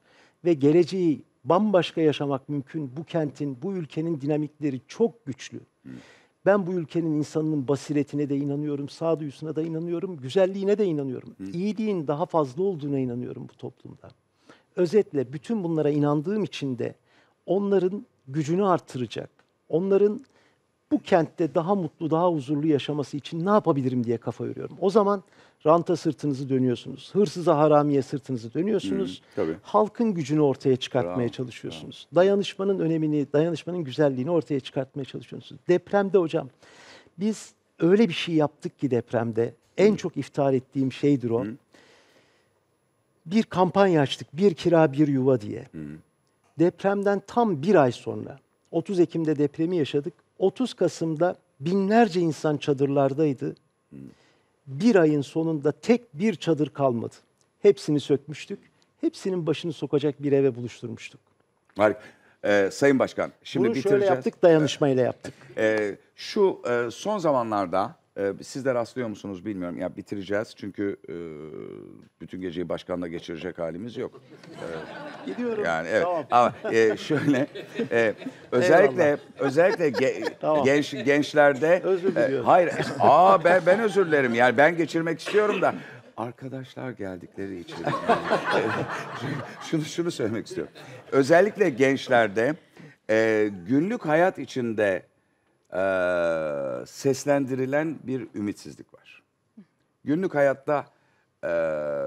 ve geleceği bambaşka yaşamak mümkün. Bu kentin, bu ülkenin dinamikleri çok güçlü. Ben bu ülkenin insanının basiretine de inanıyorum, sağduyusuna da inanıyorum, güzelliğine de inanıyorum. İyiliğin daha fazla olduğuna inanıyorum bu toplumda. Özetle bütün bunlara inandığım için de onların gücünü artıracak, onların bu kentte daha mutlu, daha huzurlu yaşaması için ne yapabilirim diye kafa yoruyorum. O zaman ranta sırtınızı dönüyorsunuz. Hırsıza, haramiye sırtınızı dönüyorsunuz. Hmm, tabii. Halkın gücünü ortaya çıkartmaya bravo, çalışıyorsunuz. Bravo. Dayanışmanın önemini, dayanışmanın güzelliğini ortaya çıkartmaya çalışıyorsunuz. Depremde hocam biz öyle bir şey yaptık ki depremde. En hmm. çok iftihar ettiğim şeydir o. Hmm. Bir kampanya açtık. Bir kira bir yuva diye. Hmm. Depremden tam bir ay sonra 30 Ekim'de depremi yaşadık. 30 Kasım'da binlerce insan çadırlardaydı. Bir ayın sonunda tek bir çadır kalmadı. Hepsini sökmüştük. Hepsinin başını sokacak bir eve buluşturmuştuk. Harika. Ee, Sayın Başkan, şimdi Bunu bitireceğiz. şöyle yaptık, dayanışmayla yaptık. Ee, şu e, son zamanlarda ee, siz de rastlıyor musunuz bilmiyorum. Ya bitireceğiz çünkü e, bütün geceyi başkanla geçirecek halimiz yok. Ee, Gidiyorum. Yani evet. Tamam. Ama e, şöyle e, özellikle Eyvallah. özellikle ge, Tamam. genç gençlerde e, Özür diliyorum. hayır. Aa ben ben özür dilerim. Yani ben geçirmek istiyorum da arkadaşlar geldikleri için. <laughs> şunu şunu söylemek istiyorum. Özellikle gençlerde e, günlük hayat içinde e, seslendirilen bir ümitsizlik var. Günlük hayatta e,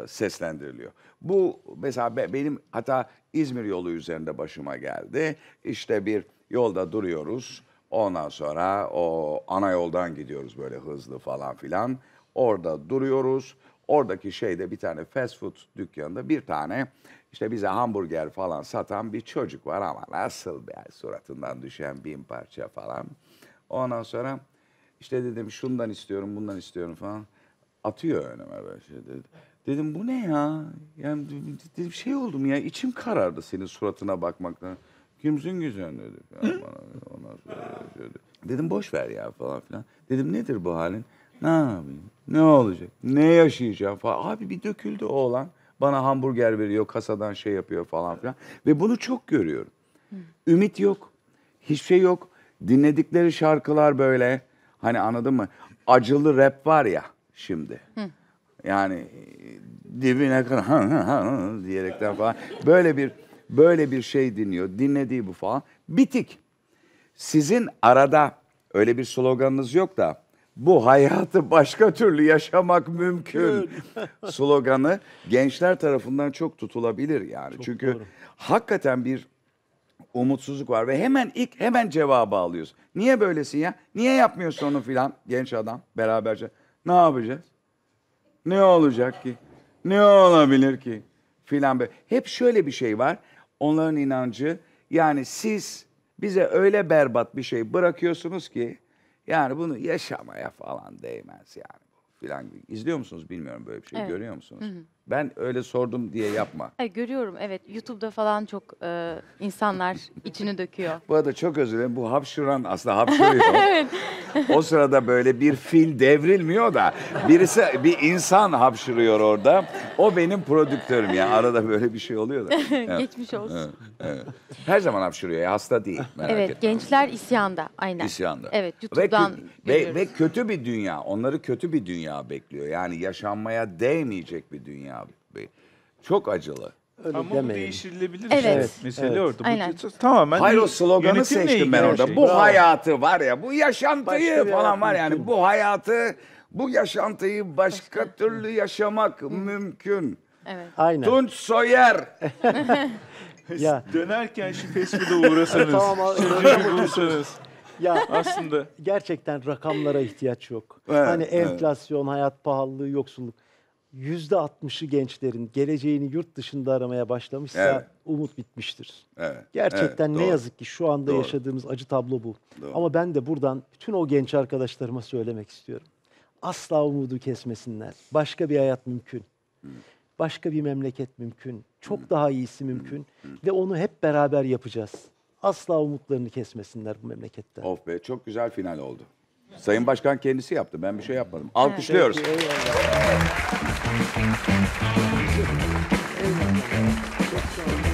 seslendiriliyor. Bu mesela be, benim hatta İzmir yolu üzerinde başıma geldi. İşte bir yolda duruyoruz. Ondan sonra o ana yoldan gidiyoruz böyle hızlı falan filan. Orada duruyoruz. Oradaki şeyde bir tane fast food dükkanında bir tane işte bize hamburger falan satan bir çocuk var ama nasıl bir suratından düşen bin parça falan. Ondan sonra işte dedim şundan istiyorum, bundan istiyorum falan. Atıyor önüme böyle şey dedi. Dedim bu ne ya? Yani dedim şey oldum ya içim karardı senin suratına bakmaktan. Kimsin güzel dedi. bana, ona sonra şey Dedim boş ver ya falan filan. Dedim nedir bu halin? Ne yapayım? Ne olacak? Ne yaşayacağım falan. Abi bir döküldü oğlan. Bana hamburger veriyor, kasadan şey yapıyor falan filan. Ve bunu çok görüyorum. Ümit yok. Hiçbir şey yok. Dinledikleri şarkılar böyle hani anladın mı? Acılı rap var ya şimdi. Hı. Yani dibine kadar diyerekten falan. Böyle bir böyle bir şey dinliyor. Dinlediği bu falan. Bitik. Sizin arada öyle bir sloganınız yok da bu hayatı başka türlü yaşamak mümkün sloganı gençler tarafından çok tutulabilir yani. Çok Çünkü doğru. hakikaten bir umutsuzluk var ve hemen ilk hemen cevabı alıyoruz. Niye böylesin ya? Niye yapmıyorsun onu filan genç adam beraberce? Ne yapacağız? Ne olacak ki? Ne olabilir ki? Filan böyle. Hep şöyle bir şey var. Onların inancı yani siz bize öyle berbat bir şey bırakıyorsunuz ki yani bunu yaşamaya falan değmez yani filan gibi. İzliyor musunuz bilmiyorum böyle bir şey. Evet. Görüyor musunuz? Hı hı. Ben öyle sordum diye yapma. E, görüyorum evet. YouTube'da falan çok e, insanlar <laughs> içini döküyor. Bu arada çok özür dilerim. Bu hapşuran aslında hapşuruyor. <laughs> evet. O sırada böyle bir fil devrilmiyor da birisi bir insan hapşırıyor orada. O benim prodüktörüm yani arada böyle bir şey oluyor da. <laughs> Geçmiş olsun. Her zaman hapşırıyor ya hasta değil merak Evet etme. gençler isyanda aynen. İsyanda. Evet YouTube'dan ve, ve, ve kötü bir dünya onları kötü bir dünya bekliyor. Yani yaşanmaya değmeyecek bir dünya. Çok acılı. Öyle Ama demeyin. bu değiştirilebilir. Evet. Şey evet. Mesele evet. orada. Aynen. Bu, tamamen Hayır o sloganı seçtim ben orada. Şey. Bu Bravo. hayatı var ya, bu yaşantıyı Başka falan var yani. Bu hayatı, bu yaşantıyı başka, başka. türlü yaşamak Hı. mümkün. Evet. Aynen. Tunç Soyer. <laughs> ya. <laughs> Dönerken şu Facebook'a uğrasanız, <laughs> tamam, şu Ya aslında gerçekten rakamlara ihtiyaç yok. Evet, hani enflasyon, evet. hayat pahalılığı, yoksulluk. Yüzde %60'ı gençlerin geleceğini yurt dışında aramaya başlamışsa evet. umut bitmiştir. Evet. Gerçekten evet, ne doğru. yazık ki şu anda doğru. yaşadığımız acı tablo bu. Doğru. Ama ben de buradan bütün o genç arkadaşlarıma söylemek istiyorum. Asla umudu kesmesinler. Başka bir hayat mümkün. Hmm. Başka bir memleket mümkün. Çok hmm. daha iyisi mümkün hmm. ve onu hep beraber yapacağız. Asla umutlarını kesmesinler bu memleketten. Of be çok güzel final oldu. Sayın Başkan kendisi yaptı. Ben bir şey yapmadım. Alkışlıyoruz. Peki, eyvallah.